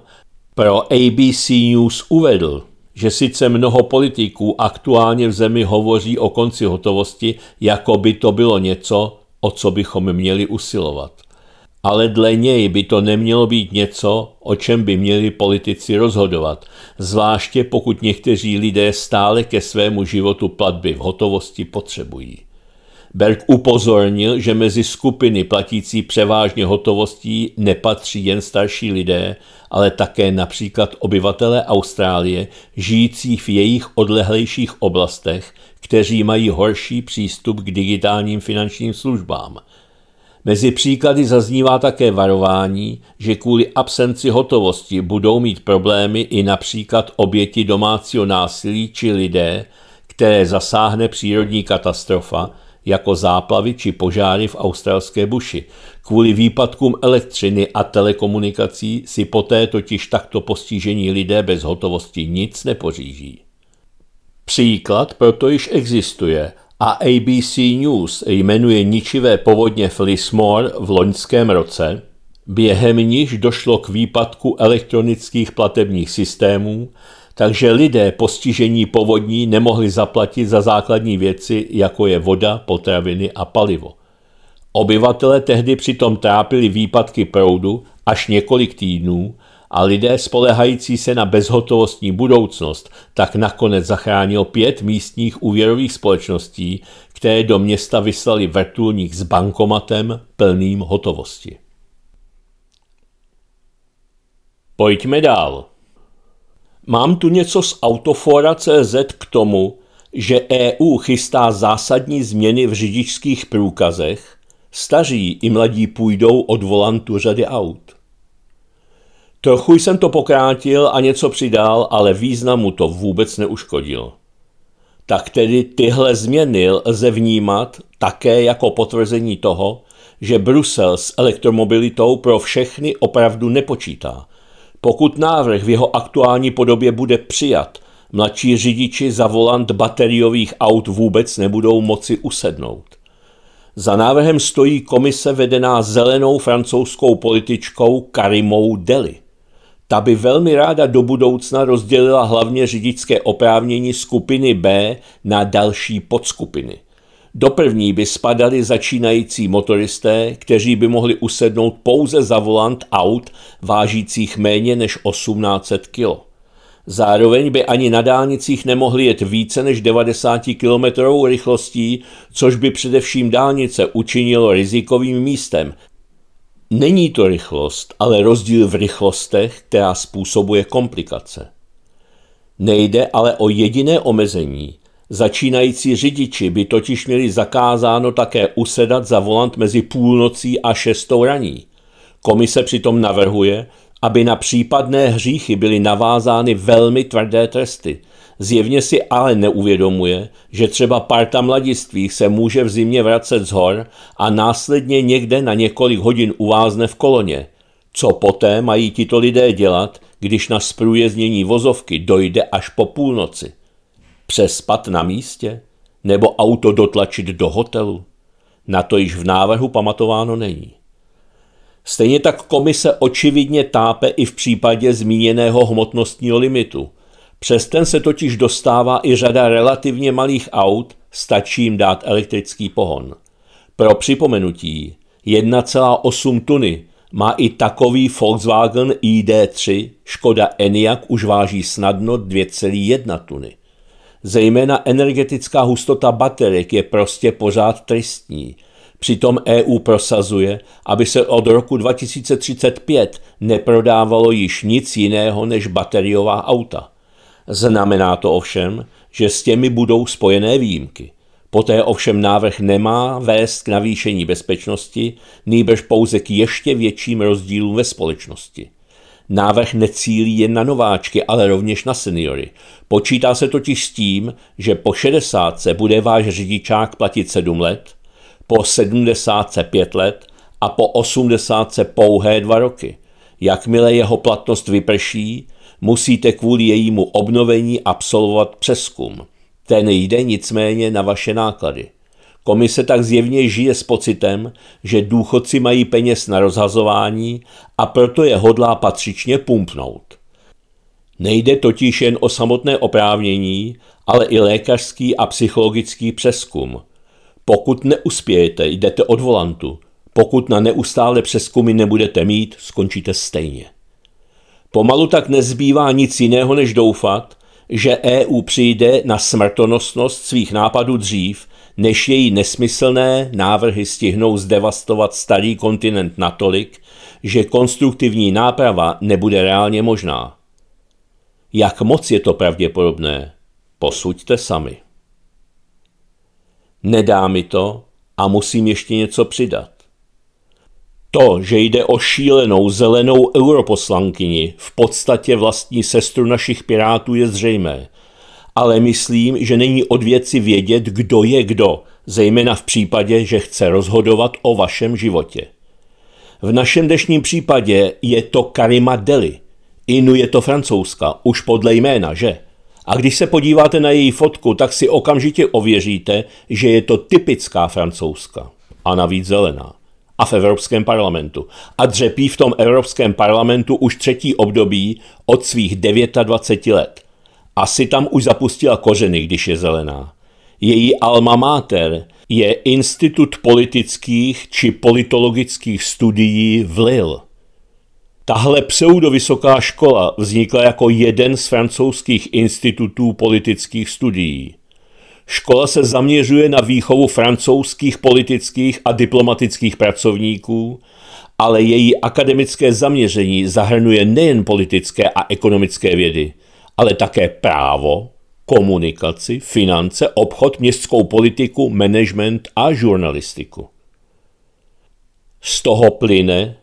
pro ABC News uvedl – že sice mnoho politiků aktuálně v zemi hovoří o konci hotovosti, jako by to bylo něco, o co bychom měli usilovat. Ale dle něj by to nemělo být něco, o čem by měli politici rozhodovat, zvláště pokud někteří lidé stále ke svému životu platby v hotovosti potřebují. Berg upozornil, že mezi skupiny platící převážně hotovostí nepatří jen starší lidé, ale také například obyvatelé Austrálie, žijící v jejich odlehlejších oblastech, kteří mají horší přístup k digitálním finančním službám. Mezi příklady zaznívá také varování, že kvůli absenci hotovosti budou mít problémy i například oběti domácího násilí či lidé, které zasáhne přírodní katastrofa, jako záplavy či požáry v australské buši. Kvůli výpadkům elektřiny a telekomunikací si poté totiž takto postižení lidé bez hotovosti nic nepoříží. Příklad proto již existuje a ABC News jmenuje ničivé povodně Flismore v loňském roce, během níž došlo k výpadku elektronických platebních systémů takže lidé postižení povodní nemohli zaplatit za základní věci, jako je voda, potraviny a palivo. Obyvatele tehdy přitom trápili výpadky proudu až několik týdnů a lidé spolehající se na bezhotovostní budoucnost tak nakonec zachránil pět místních úvěrových společností, které do města vyslali vrtulník s bankomatem plným hotovosti. Pojďme dál. Mám tu něco z Autofora.cz k tomu, že EU chystá zásadní změny v řidičských průkazech, staří i mladí půjdou od volantu řady aut. Trochu jsem to pokrátil a něco přidal, ale významu to vůbec neuškodil. Tak tedy tyhle změny lze vnímat také jako potvrzení toho, že Brusel s elektromobilitou pro všechny opravdu nepočítá – pokud návrh v jeho aktuální podobě bude přijat, mladší řidiči za volant bateriových aut vůbec nebudou moci usednout. Za návrhem stojí komise vedená zelenou francouzskou političkou Karimou Deli. Ta by velmi ráda do budoucna rozdělila hlavně řidičské oprávnění skupiny B na další podskupiny – do první by spadali začínající motoristé, kteří by mohli usednout pouze za volant aut vážících méně než 1800 kg. Zároveň by ani na dálnicích nemohli jet více než 90 km rychlostí, což by především dálnice učinilo rizikovým místem. Není to rychlost, ale rozdíl v rychlostech, která způsobuje komplikace. Nejde ale o jediné omezení – Začínající řidiči by totiž měli zakázáno také usedat za volant mezi půlnocí a šestou raní. Komise přitom navrhuje, aby na případné hříchy byly navázány velmi tvrdé tresty. Zjevně si ale neuvědomuje, že třeba parta mladistvých se může v zimě vracet z hor a následně někde na několik hodin uvázne v koloně. Co poté mají tito lidé dělat, když na sprůjeznění vozovky dojde až po půlnoci? přespat na místě nebo auto dotlačit do hotelu. Na to již v návrhu pamatováno není. Stejně tak komise očividně tápe i v případě zmíněného hmotnostního limitu. Přes ten se totiž dostává i řada relativně malých aut, stačí jim dát elektrický pohon. Pro připomenutí 1,8 tuny má i takový Volkswagen ID3, Škoda Enyaq už váží snadno 2,1 tuny. Zejména energetická hustota baterek je prostě pořád tristní. Přitom EU prosazuje, aby se od roku 2035 neprodávalo již nic jiného než bateriová auta. Znamená to ovšem, že s těmi budou spojené výjimky. Poté ovšem návrh nemá vést k navýšení bezpečnosti, nýbrž pouze k ještě větším rozdílům ve společnosti. Návrh necílí jen na nováčky, ale rovněž na seniory. Počítá se totiž s tím, že po 60 bude váš řidičák platit 7 let, po 70 5 let a po 80 pouhé 2 roky. Jakmile jeho platnost vyprší, musíte kvůli jejímu obnovení absolvovat přeskum. Ten jde nicméně na vaše náklady. Komise tak zjevně žije s pocitem, že důchodci mají peněz na rozhazování a proto je hodlá patřičně pumpnout. Nejde totiž jen o samotné oprávnění, ale i lékařský a psychologický přeskum. Pokud neuspějete, jdete od volantu. Pokud na neustále přeskumy nebudete mít, skončíte stejně. Pomalu tak nezbývá nic jiného, než doufat, že EU přijde na smrtonosnost svých nápadů dřív, než její nesmyslné návrhy stihnou zdevastovat starý kontinent natolik, že konstruktivní náprava nebude reálně možná. Jak moc je to pravděpodobné, posuďte sami. Nedá mi to a musím ještě něco přidat. To, že jde o šílenou zelenou europoslankyni, v podstatě vlastní sestru našich pirátů, je zřejmé – ale myslím, že není od věci vědět, kdo je kdo, zejména v případě, že chce rozhodovat o vašem životě. V našem dnešním případě je to Karima Deli. Inu je to francouzska, už podle jména, že? A když se podíváte na její fotku, tak si okamžitě ověříte, že je to typická francouzska. A navíc zelená. A v Evropském parlamentu. A dřepí v tom Evropském parlamentu už třetí období od svých 29 let. Asi tam už zapustila kořeny, když je zelená. Její alma mater je Institut politických či politologických studií v Lille. Tahle pseudovysoká škola vznikla jako jeden z francouzských institutů politických studií. Škola se zaměřuje na výchovu francouzských politických a diplomatických pracovníků, ale její akademické zaměření zahrnuje nejen politické a ekonomické vědy, ale také právo, komunikaci, finance, obchod, městskou politiku, management a žurnalistiku. Z toho plyne,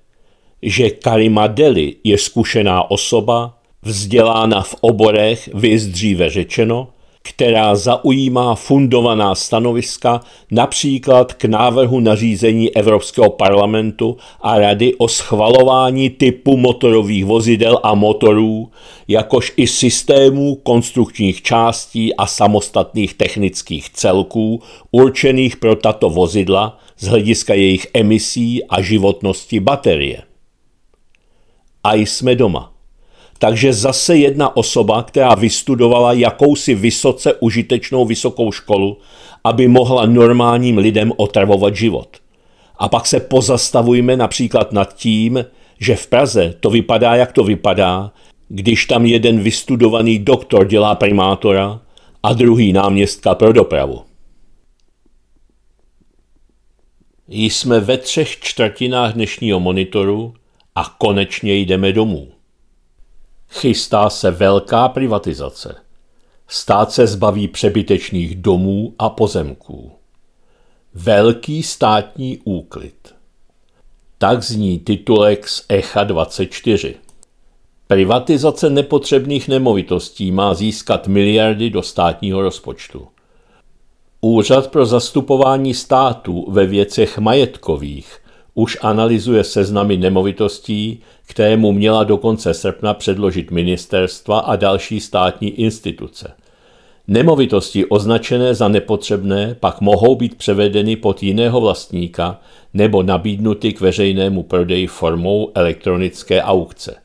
že Karima Deli je zkušená osoba, vzdělána v oborech, vyzdříve řečeno, která zaujímá fundovaná stanoviska například k návrhu nařízení Evropského parlamentu a rady o schvalování typu motorových vozidel a motorů, jakož i systémů konstrukčních částí a samostatných technických celků určených pro tato vozidla z hlediska jejich emisí a životnosti baterie. A jsme doma. Takže zase jedna osoba, která vystudovala jakousi vysoce užitečnou vysokou školu, aby mohla normálním lidem otravovat život. A pak se pozastavujme například nad tím, že v Praze to vypadá, jak to vypadá, když tam jeden vystudovaný doktor dělá primátora a druhý náměstka pro dopravu. Jsme ve třech čtvrtinách dnešního monitoru a konečně jdeme domů. Chystá se velká privatizace. Stát se zbaví přebytečných domů a pozemků. Velký státní úklid. Tak zní titulek z Echa 24. Privatizace nepotřebných nemovitostí má získat miliardy do státního rozpočtu. Úřad pro zastupování států ve věcech majetkových – už analyzuje seznamy nemovitostí, které mu měla do konce srpna předložit ministerstva a další státní instituce. Nemovitosti označené za nepotřebné pak mohou být převedeny pod jiného vlastníka nebo nabídnuty k veřejnému prodeji formou elektronické aukce.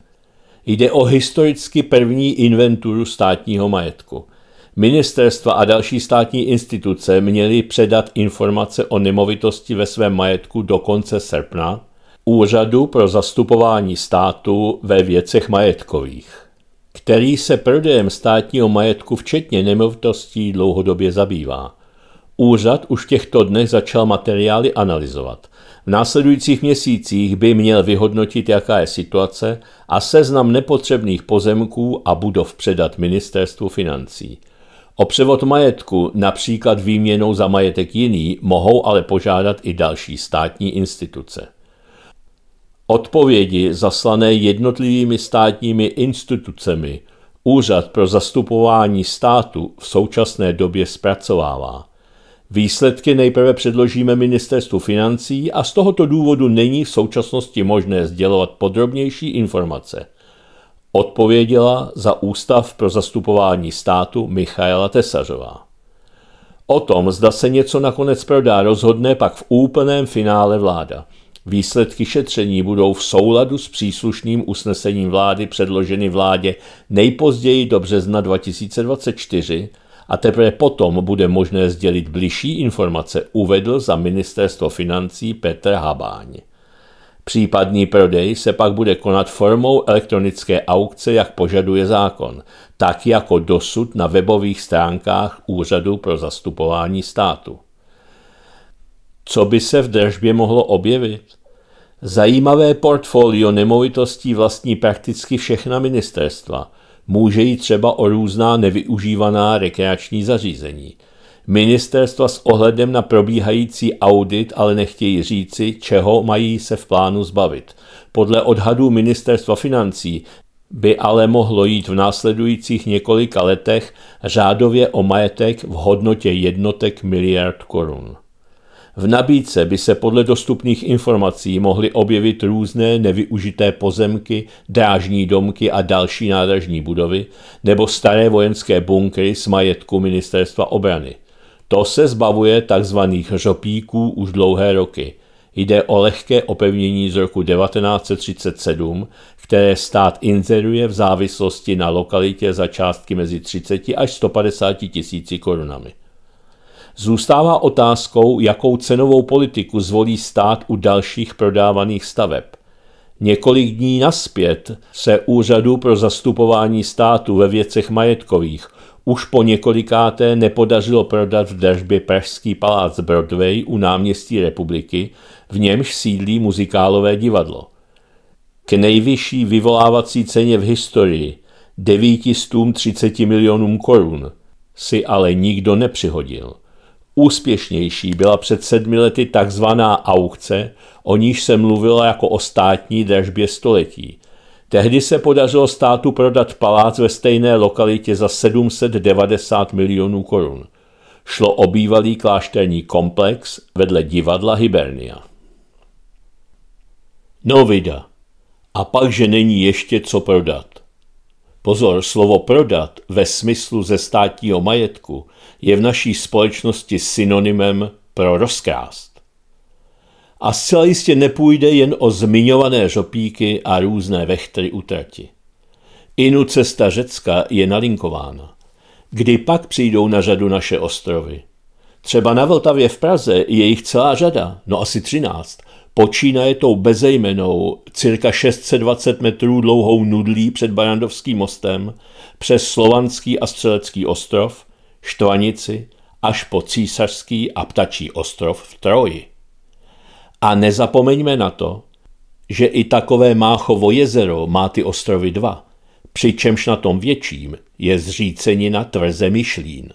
Jde o historicky první inventuru státního majetku – Ministerstva a další státní instituce měly předat informace o nemovitosti ve svém majetku do konce srpna Úřadu pro zastupování státu ve věcech majetkových, který se prodejem státního majetku včetně nemovitostí dlouhodobě zabývá. Úřad už v těchto dnech začal materiály analyzovat. V následujících měsících by měl vyhodnotit, jaká je situace a seznam nepotřebných pozemků a budov předat ministerstvu financí. O převod majetku, například výměnou za majetek jiný, mohou ale požádat i další státní instituce. Odpovědi zaslané jednotlivými státními institucemi Úřad pro zastupování státu v současné době zpracovává. Výsledky nejprve předložíme ministerstvu financí a z tohoto důvodu není v současnosti možné sdělovat podrobnější informace – odpověděla za Ústav pro zastupování státu Michaela Tesařová. O tom, zda se něco nakonec prodá, rozhodne pak v úplném finále vláda. Výsledky šetření budou v souladu s příslušným usnesením vlády předloženy vládě nejpozději do března 2024 a teprve potom bude možné sdělit bližší informace, uvedl za ministerstvo financí Petr Habáň. Případný prodej se pak bude konat formou elektronické aukce, jak požaduje zákon, tak jako dosud na webových stránkách Úřadu pro zastupování státu. Co by se v držbě mohlo objevit? Zajímavé portfolio nemovitostí vlastní prakticky všechna ministerstva. Může jít třeba o různá nevyužívaná rekreační zařízení – Ministerstva s ohledem na probíhající audit ale nechtějí říci, čeho mají se v plánu zbavit. Podle odhadů Ministerstva financí by ale mohlo jít v následujících několika letech řádově o majetek v hodnotě jednotek miliard korun. V nabídce by se podle dostupných informací mohly objevit různé nevyužité pozemky, drážní domky a další nádražní budovy nebo staré vojenské bunkry z majetku ministerstva obrany. To se zbavuje tzv. žopíků už dlouhé roky. Jde o lehké opevnění z roku 1937, které stát inzeruje v závislosti na lokalitě za částky mezi 30 až 150 tisíci korunami. Zůstává otázkou, jakou cenovou politiku zvolí stát u dalších prodávaných staveb. Několik dní naspět se Úřadu pro zastupování státu ve věcech majetkových už po několikáté nepodařilo prodat v držbě Pražský palác Broadway u náměstí republiky, v němž sídlí muzikálové divadlo. K nejvyšší vyvolávací ceně v historii 930 milionům korun si ale nikdo nepřihodil. Úspěšnější byla před sedmi lety takzvaná aukce, o níž se mluvila jako o státní držbě století, Tehdy se podařilo státu prodat palác ve stejné lokalitě za 790 milionů korun. Šlo o bývalý klášterní komplex vedle divadla Hibernia. Novida. A pak, že není ještě co prodat. Pozor, slovo prodat ve smyslu ze státního majetku je v naší společnosti synonymem pro rozkrást a zcela jistě nepůjde jen o zmiňované žopíky a různé vechtry utrati. Inu cesta Řecka je nalinkována. Kdy pak přijdou na řadu naše ostrovy? Třeba na Vltavě v Praze je jich celá řada, no asi třináct. počínaje tou bezejmenou, cirka 620 metrů dlouhou nudlí před Barandovským mostem, přes Slovanský a Střelecký ostrov, Štvanici, až po Císařský a Ptačí ostrov v Troji. A nezapomeňme na to, že i takové Máchovo jezero má ty ostrovy dva, přičemž na tom větším je zřícenina tvrze Myšlín.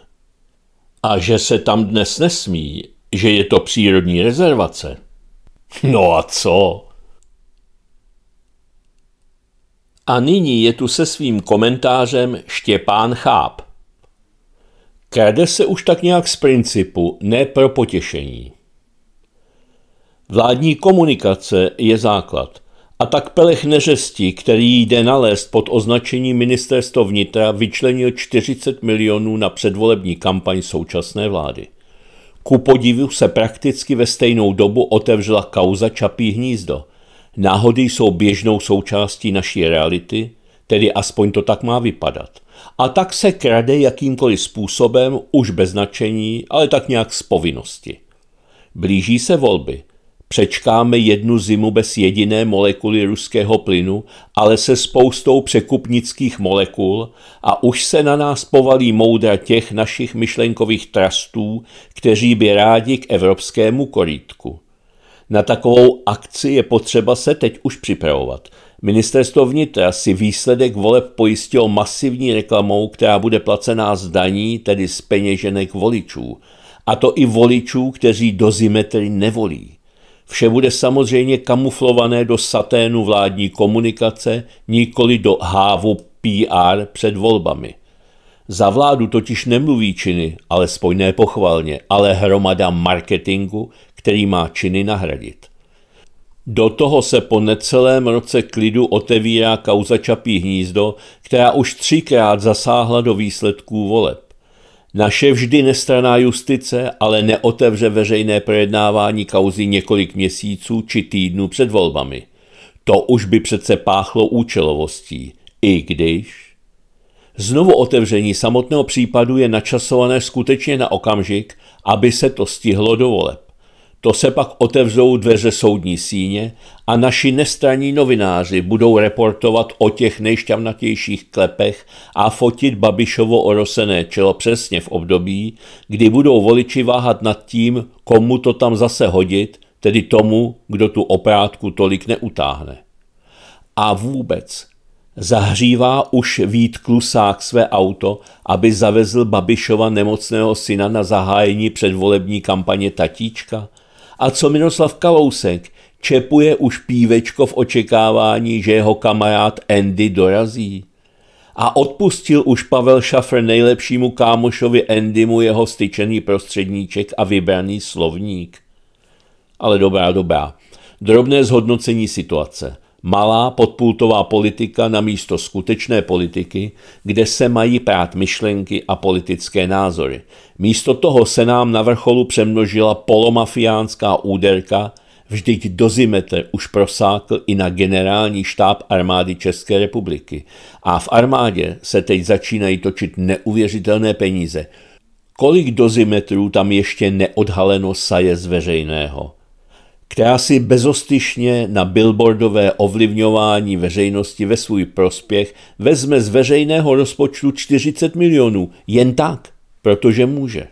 A že se tam dnes nesmí, že je to přírodní rezervace. No a co? A nyní je tu se svým komentářem Štěpán Cháp. Krade se už tak nějak z principu, ne pro potěšení. Vládní komunikace je základ. A tak Pelech neřestí, který jde nalézt pod označení ministerstvo vnitra, vyčlenil 40 milionů na předvolební kampaň současné vlády. Ku podivu se prakticky ve stejnou dobu otevřela kauza Čapí hnízdo. Náhody jsou běžnou součástí naší reality, tedy aspoň to tak má vypadat. A tak se krade jakýmkoliv způsobem, už bez značení, ale tak nějak z povinnosti. Blíží se volby – Přečkáme jednu zimu bez jediné molekuly ruského plynu, ale se spoustou překupnických molekul a už se na nás povalí moudra těch našich myšlenkových trastů, kteří by rádi k evropskému korítku. Na takovou akci je potřeba se teď už připravovat. Ministerstvo vnitra si výsledek voleb pojistilo masivní reklamou, která bude placená z daní, tedy z peněženek voličů. A to i voličů, kteří do zimetry nevolí. Vše bude samozřejmě kamuflované do saténu vládní komunikace, nikoli do hávu PR před volbami. Za vládu totiž nemluví činy, ale spojné pochvalně, ale hromada marketingu, který má činy nahradit. Do toho se po necelém roce klidu otevírá kauza Čapí hnízdo, která už třikrát zasáhla do výsledků voleb. Naše vždy nestraná justice ale neotevře veřejné projednávání kauzy několik měsíců či týdnů před volbami. To už by přece páchlo účelovostí, i když... Znovu otevření samotného případu je načasované skutečně na okamžik, aby se to stihlo do voleb. To se pak otevřou dveře soudní síně a naši nestraní novináři budou reportovat o těch nejšťavnatějších klepech a fotit Babišovo orosené čelo přesně v období, kdy budou voliči váhat nad tím, komu to tam zase hodit, tedy tomu, kdo tu oprátku tolik neutáhne. A vůbec, zahřívá už Vít Klusák své auto, aby zavezl Babišova nemocného syna na zahájení předvolební kampaně tatíčka? A co Miroslav Kalousek? Čepuje už pívečko v očekávání, že jeho kamarád Andy dorazí. A odpustil už Pavel Šafr nejlepšímu kámošovi Andymu jeho styčený prostředníček a vybraný slovník. Ale dobrá, dobrá. Drobné zhodnocení situace – Malá podpultová politika na místo skutečné politiky, kde se mají prát myšlenky a politické názory. Místo toho se nám na vrcholu přemnožila polomafiánská úderka, vždyť dozimete už prosákl i na generální štáb armády České republiky. A v armádě se teď začínají točit neuvěřitelné peníze. Kolik dozimetrů tam ještě neodhaleno saje z veřejného? která si bezostyšně na billboardové ovlivňování veřejnosti ve svůj prospěch vezme z veřejného rozpočtu 40 milionů, jen tak, protože může.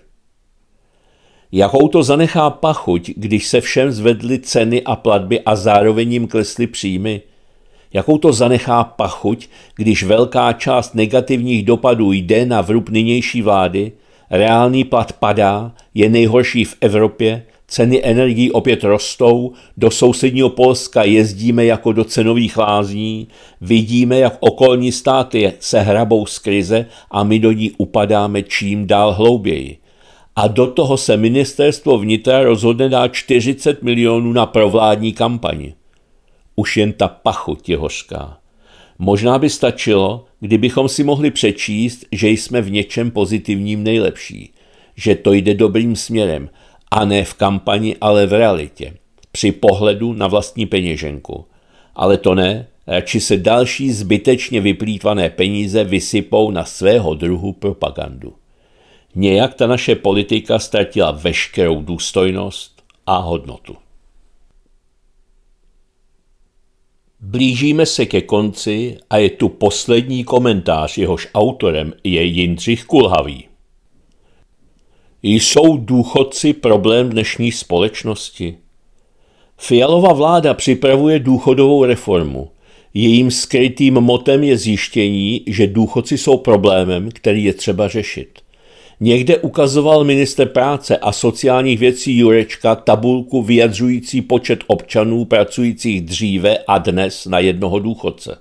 Jakou to zanechá pachuť, když se všem zvedly ceny a platby a zároveň jim klesly příjmy? Jakou to zanechá pachuť, když velká část negativních dopadů jde na vrub nynější vlády, reálný plat padá, je nejhorší v Evropě Ceny energií opět rostou, do sousedního Polska jezdíme jako do cenových lázní, vidíme, jak okolní státy se hrabou z krize a my do ní upadáme čím dál hlouběji. A do toho se ministerstvo vnitra rozhodne dát 40 milionů na provládní kampaň. Už jen ta pachuť je hořká. Možná by stačilo, kdybychom si mohli přečíst, že jsme v něčem pozitivním nejlepší, že to jde dobrým směrem – a ne v kampani, ale v realitě. Při pohledu na vlastní peněženku. Ale to ne, radši se další zbytečně vyplýtvané peníze vysypou na svého druhu propagandu. Nějak ta naše politika ztratila veškerou důstojnost a hodnotu. Blížíme se ke konci a je tu poslední komentář, jehož autorem je Jindřich Kulhavý. Jsou důchodci problém dnešní společnosti? Fialová vláda připravuje důchodovou reformu. Jejím skrytým motem je zjištění, že důchodci jsou problémem, který je třeba řešit. Někde ukazoval minister práce a sociálních věcí Jurečka tabulku vyjadřující počet občanů pracujících dříve a dnes na jednoho důchodce.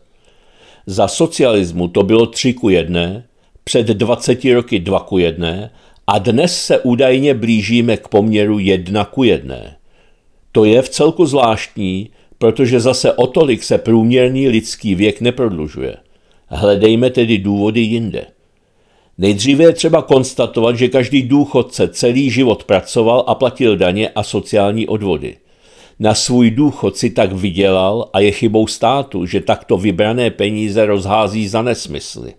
Za socialismu to bylo 3 ku 1, před 20 roky 2 ku 1 a dnes se údajně blížíme k poměru jedna ku jedné. To je v celku zvláštní, protože zase o tolik se průměrný lidský věk neprodlužuje. Hledejme tedy důvody jinde. Nejdříve je třeba konstatovat, že každý důchodce celý život pracoval a platil daně a sociální odvody. Na svůj důchod si tak vydělal a je chybou státu, že takto vybrané peníze rozhází za nesmysly.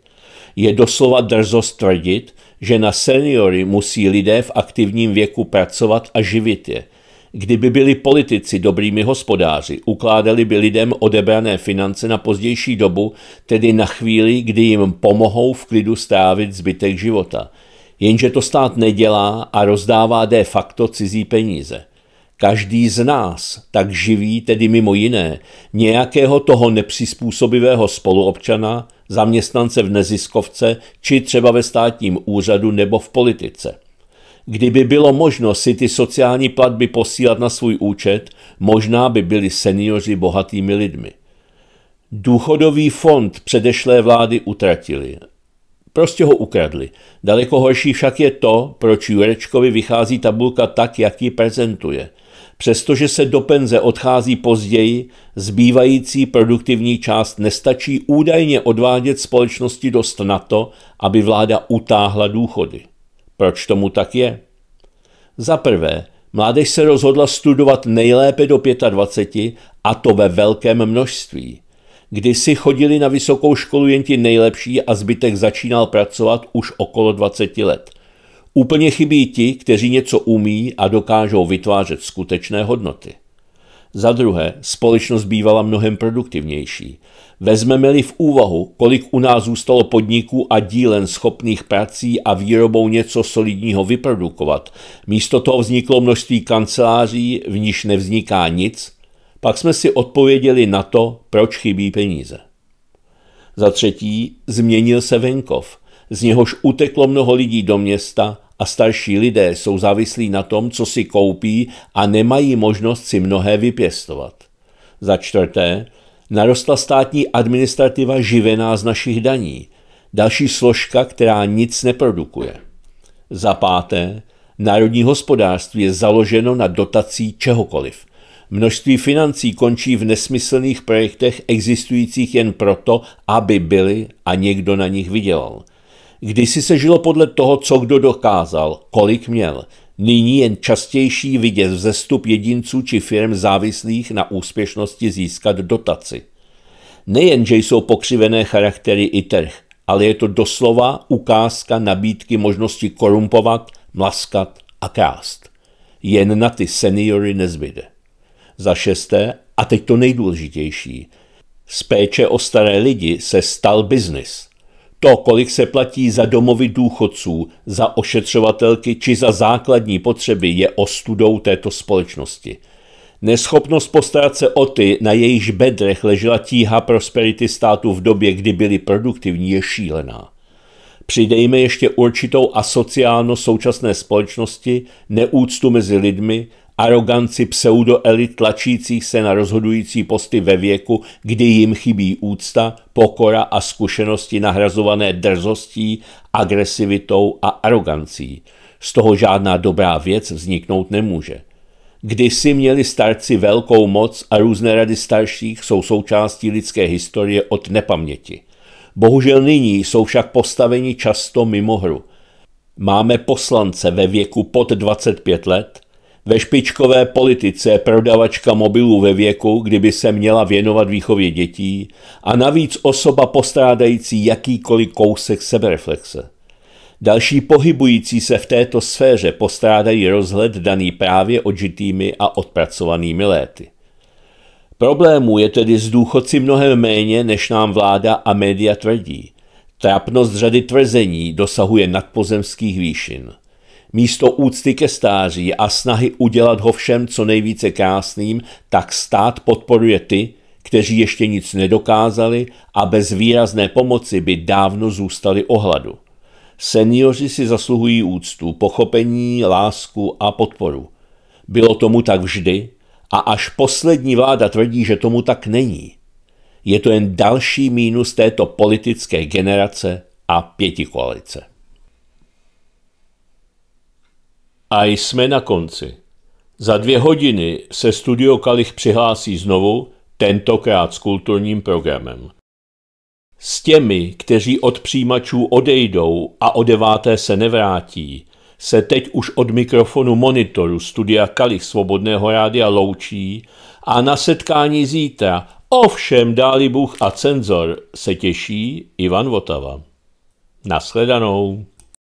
Je doslova drzost tvrdit, že na seniory musí lidé v aktivním věku pracovat a živit je. Kdyby byli politici dobrými hospodáři, ukládali by lidem odebrané finance na pozdější dobu, tedy na chvíli, kdy jim pomohou v klidu strávit zbytek života. Jenže to stát nedělá a rozdává de facto cizí peníze. Každý z nás tak živí tedy mimo jiné nějakého toho nepřizpůsobivého spoluobčana, zaměstnance v neziskovce či třeba ve státním úřadu nebo v politice. Kdyby bylo možno si ty sociální platby posílat na svůj účet, možná by byli seniori bohatými lidmi. Důchodový fond předešlé vlády utratili. Prostě ho ukradli. Daleko horší však je to, proč Jurečkovi vychází tabulka tak, jak ji prezentuje – Přestože se do penze odchází později, zbývající produktivní část nestačí údajně odvádět společnosti dost na to, aby vláda utáhla důchody. Proč tomu tak je? Za prvé, mládež se rozhodla studovat nejlépe do 25 a to ve velkém množství. Kdysi chodili na vysokou školu jen ti nejlepší a zbytek začínal pracovat už okolo 20 let. Úplně chybí ti, kteří něco umí a dokážou vytvářet skutečné hodnoty. Za druhé, společnost bývala mnohem produktivnější. Vezmeme-li v úvahu, kolik u nás zůstalo podniků a dílen schopných prací a výrobou něco solidního vyprodukovat, místo toho vzniklo množství kanceláří, v níž nevzniká nic, pak jsme si odpověděli na to, proč chybí peníze. Za třetí, změnil se venkov. Z něhož uteklo mnoho lidí do města, a starší lidé jsou závislí na tom, co si koupí a nemají možnost si mnohé vypěstovat. Za čtvrté, narostla státní administrativa živená z našich daní, další složka, která nic neprodukuje. Za páté, národní hospodářství je založeno na dotací čehokoliv. Množství financí končí v nesmyslných projektech existujících jen proto, aby byly a někdo na nich vydělal – Kdysi se žilo podle toho, co kdo dokázal, kolik měl. Nyní jen častější vidět vzestup jedinců či firm závislých na úspěšnosti získat dotaci. Nejen, že jsou pokřivené charaktery i trh, ale je to doslova ukázka nabídky možnosti korumpovat, mlaskat a krást. Jen na ty seniory nezbyde. Za šesté, a teď to nejdůležitější, z péče o staré lidi se stal biznis. To, kolik se platí za domovy důchodců, za ošetřovatelky či za základní potřeby, je ostudou této společnosti. Neschopnost postarat se o ty, na jejíž bedrech ležela tíha prosperity státu v době, kdy byly produktivní, je šílená. Přidejme ještě určitou asociálnost současné společnosti, neúctu mezi lidmi aroganci pseudoelit tlačících se na rozhodující posty ve věku, kdy jim chybí úcta, pokora a zkušenosti nahrazované drzostí, agresivitou a arogancí. Z toho žádná dobrá věc vzniknout nemůže. Kdysi měli starci velkou moc a různé rady starších jsou součástí lidské historie od nepaměti. Bohužel nyní jsou však postaveni často mimo hru. Máme poslance ve věku pod 25 let – ve špičkové politice prodavačka mobilů ve věku, kdyby se měla věnovat výchově dětí a navíc osoba postrádající jakýkoliv kousek sebereflexe. Další pohybující se v této sféře postrádají rozhled daný právě odžitými a odpracovanými léty. Problémů je tedy s důchodci mnohem méně, než nám vláda a média tvrdí. Trapnost řady tvrzení dosahuje nadpozemských výšin. Místo úcty ke stáří a snahy udělat ho všem co nejvíce krásným, tak stát podporuje ty, kteří ještě nic nedokázali a bez výrazné pomoci by dávno zůstali ohladu. Seniori si zasluhují úctu, pochopení, lásku a podporu. Bylo tomu tak vždy a až poslední vláda tvrdí, že tomu tak není. Je to jen další mínus této politické generace a pětikoalice. A jsme na konci. Za dvě hodiny se Studio Kalich přihlásí znovu, tentokrát s kulturním programem. S těmi, kteří od přijímačů odejdou a o deváté se nevrátí, se teď už od mikrofonu monitoru Studia Kalich Svobodného rádia loučí a na setkání zítra, ovšem dáli Bůh a cenzor, se těší Ivan Votava. Nasledanou.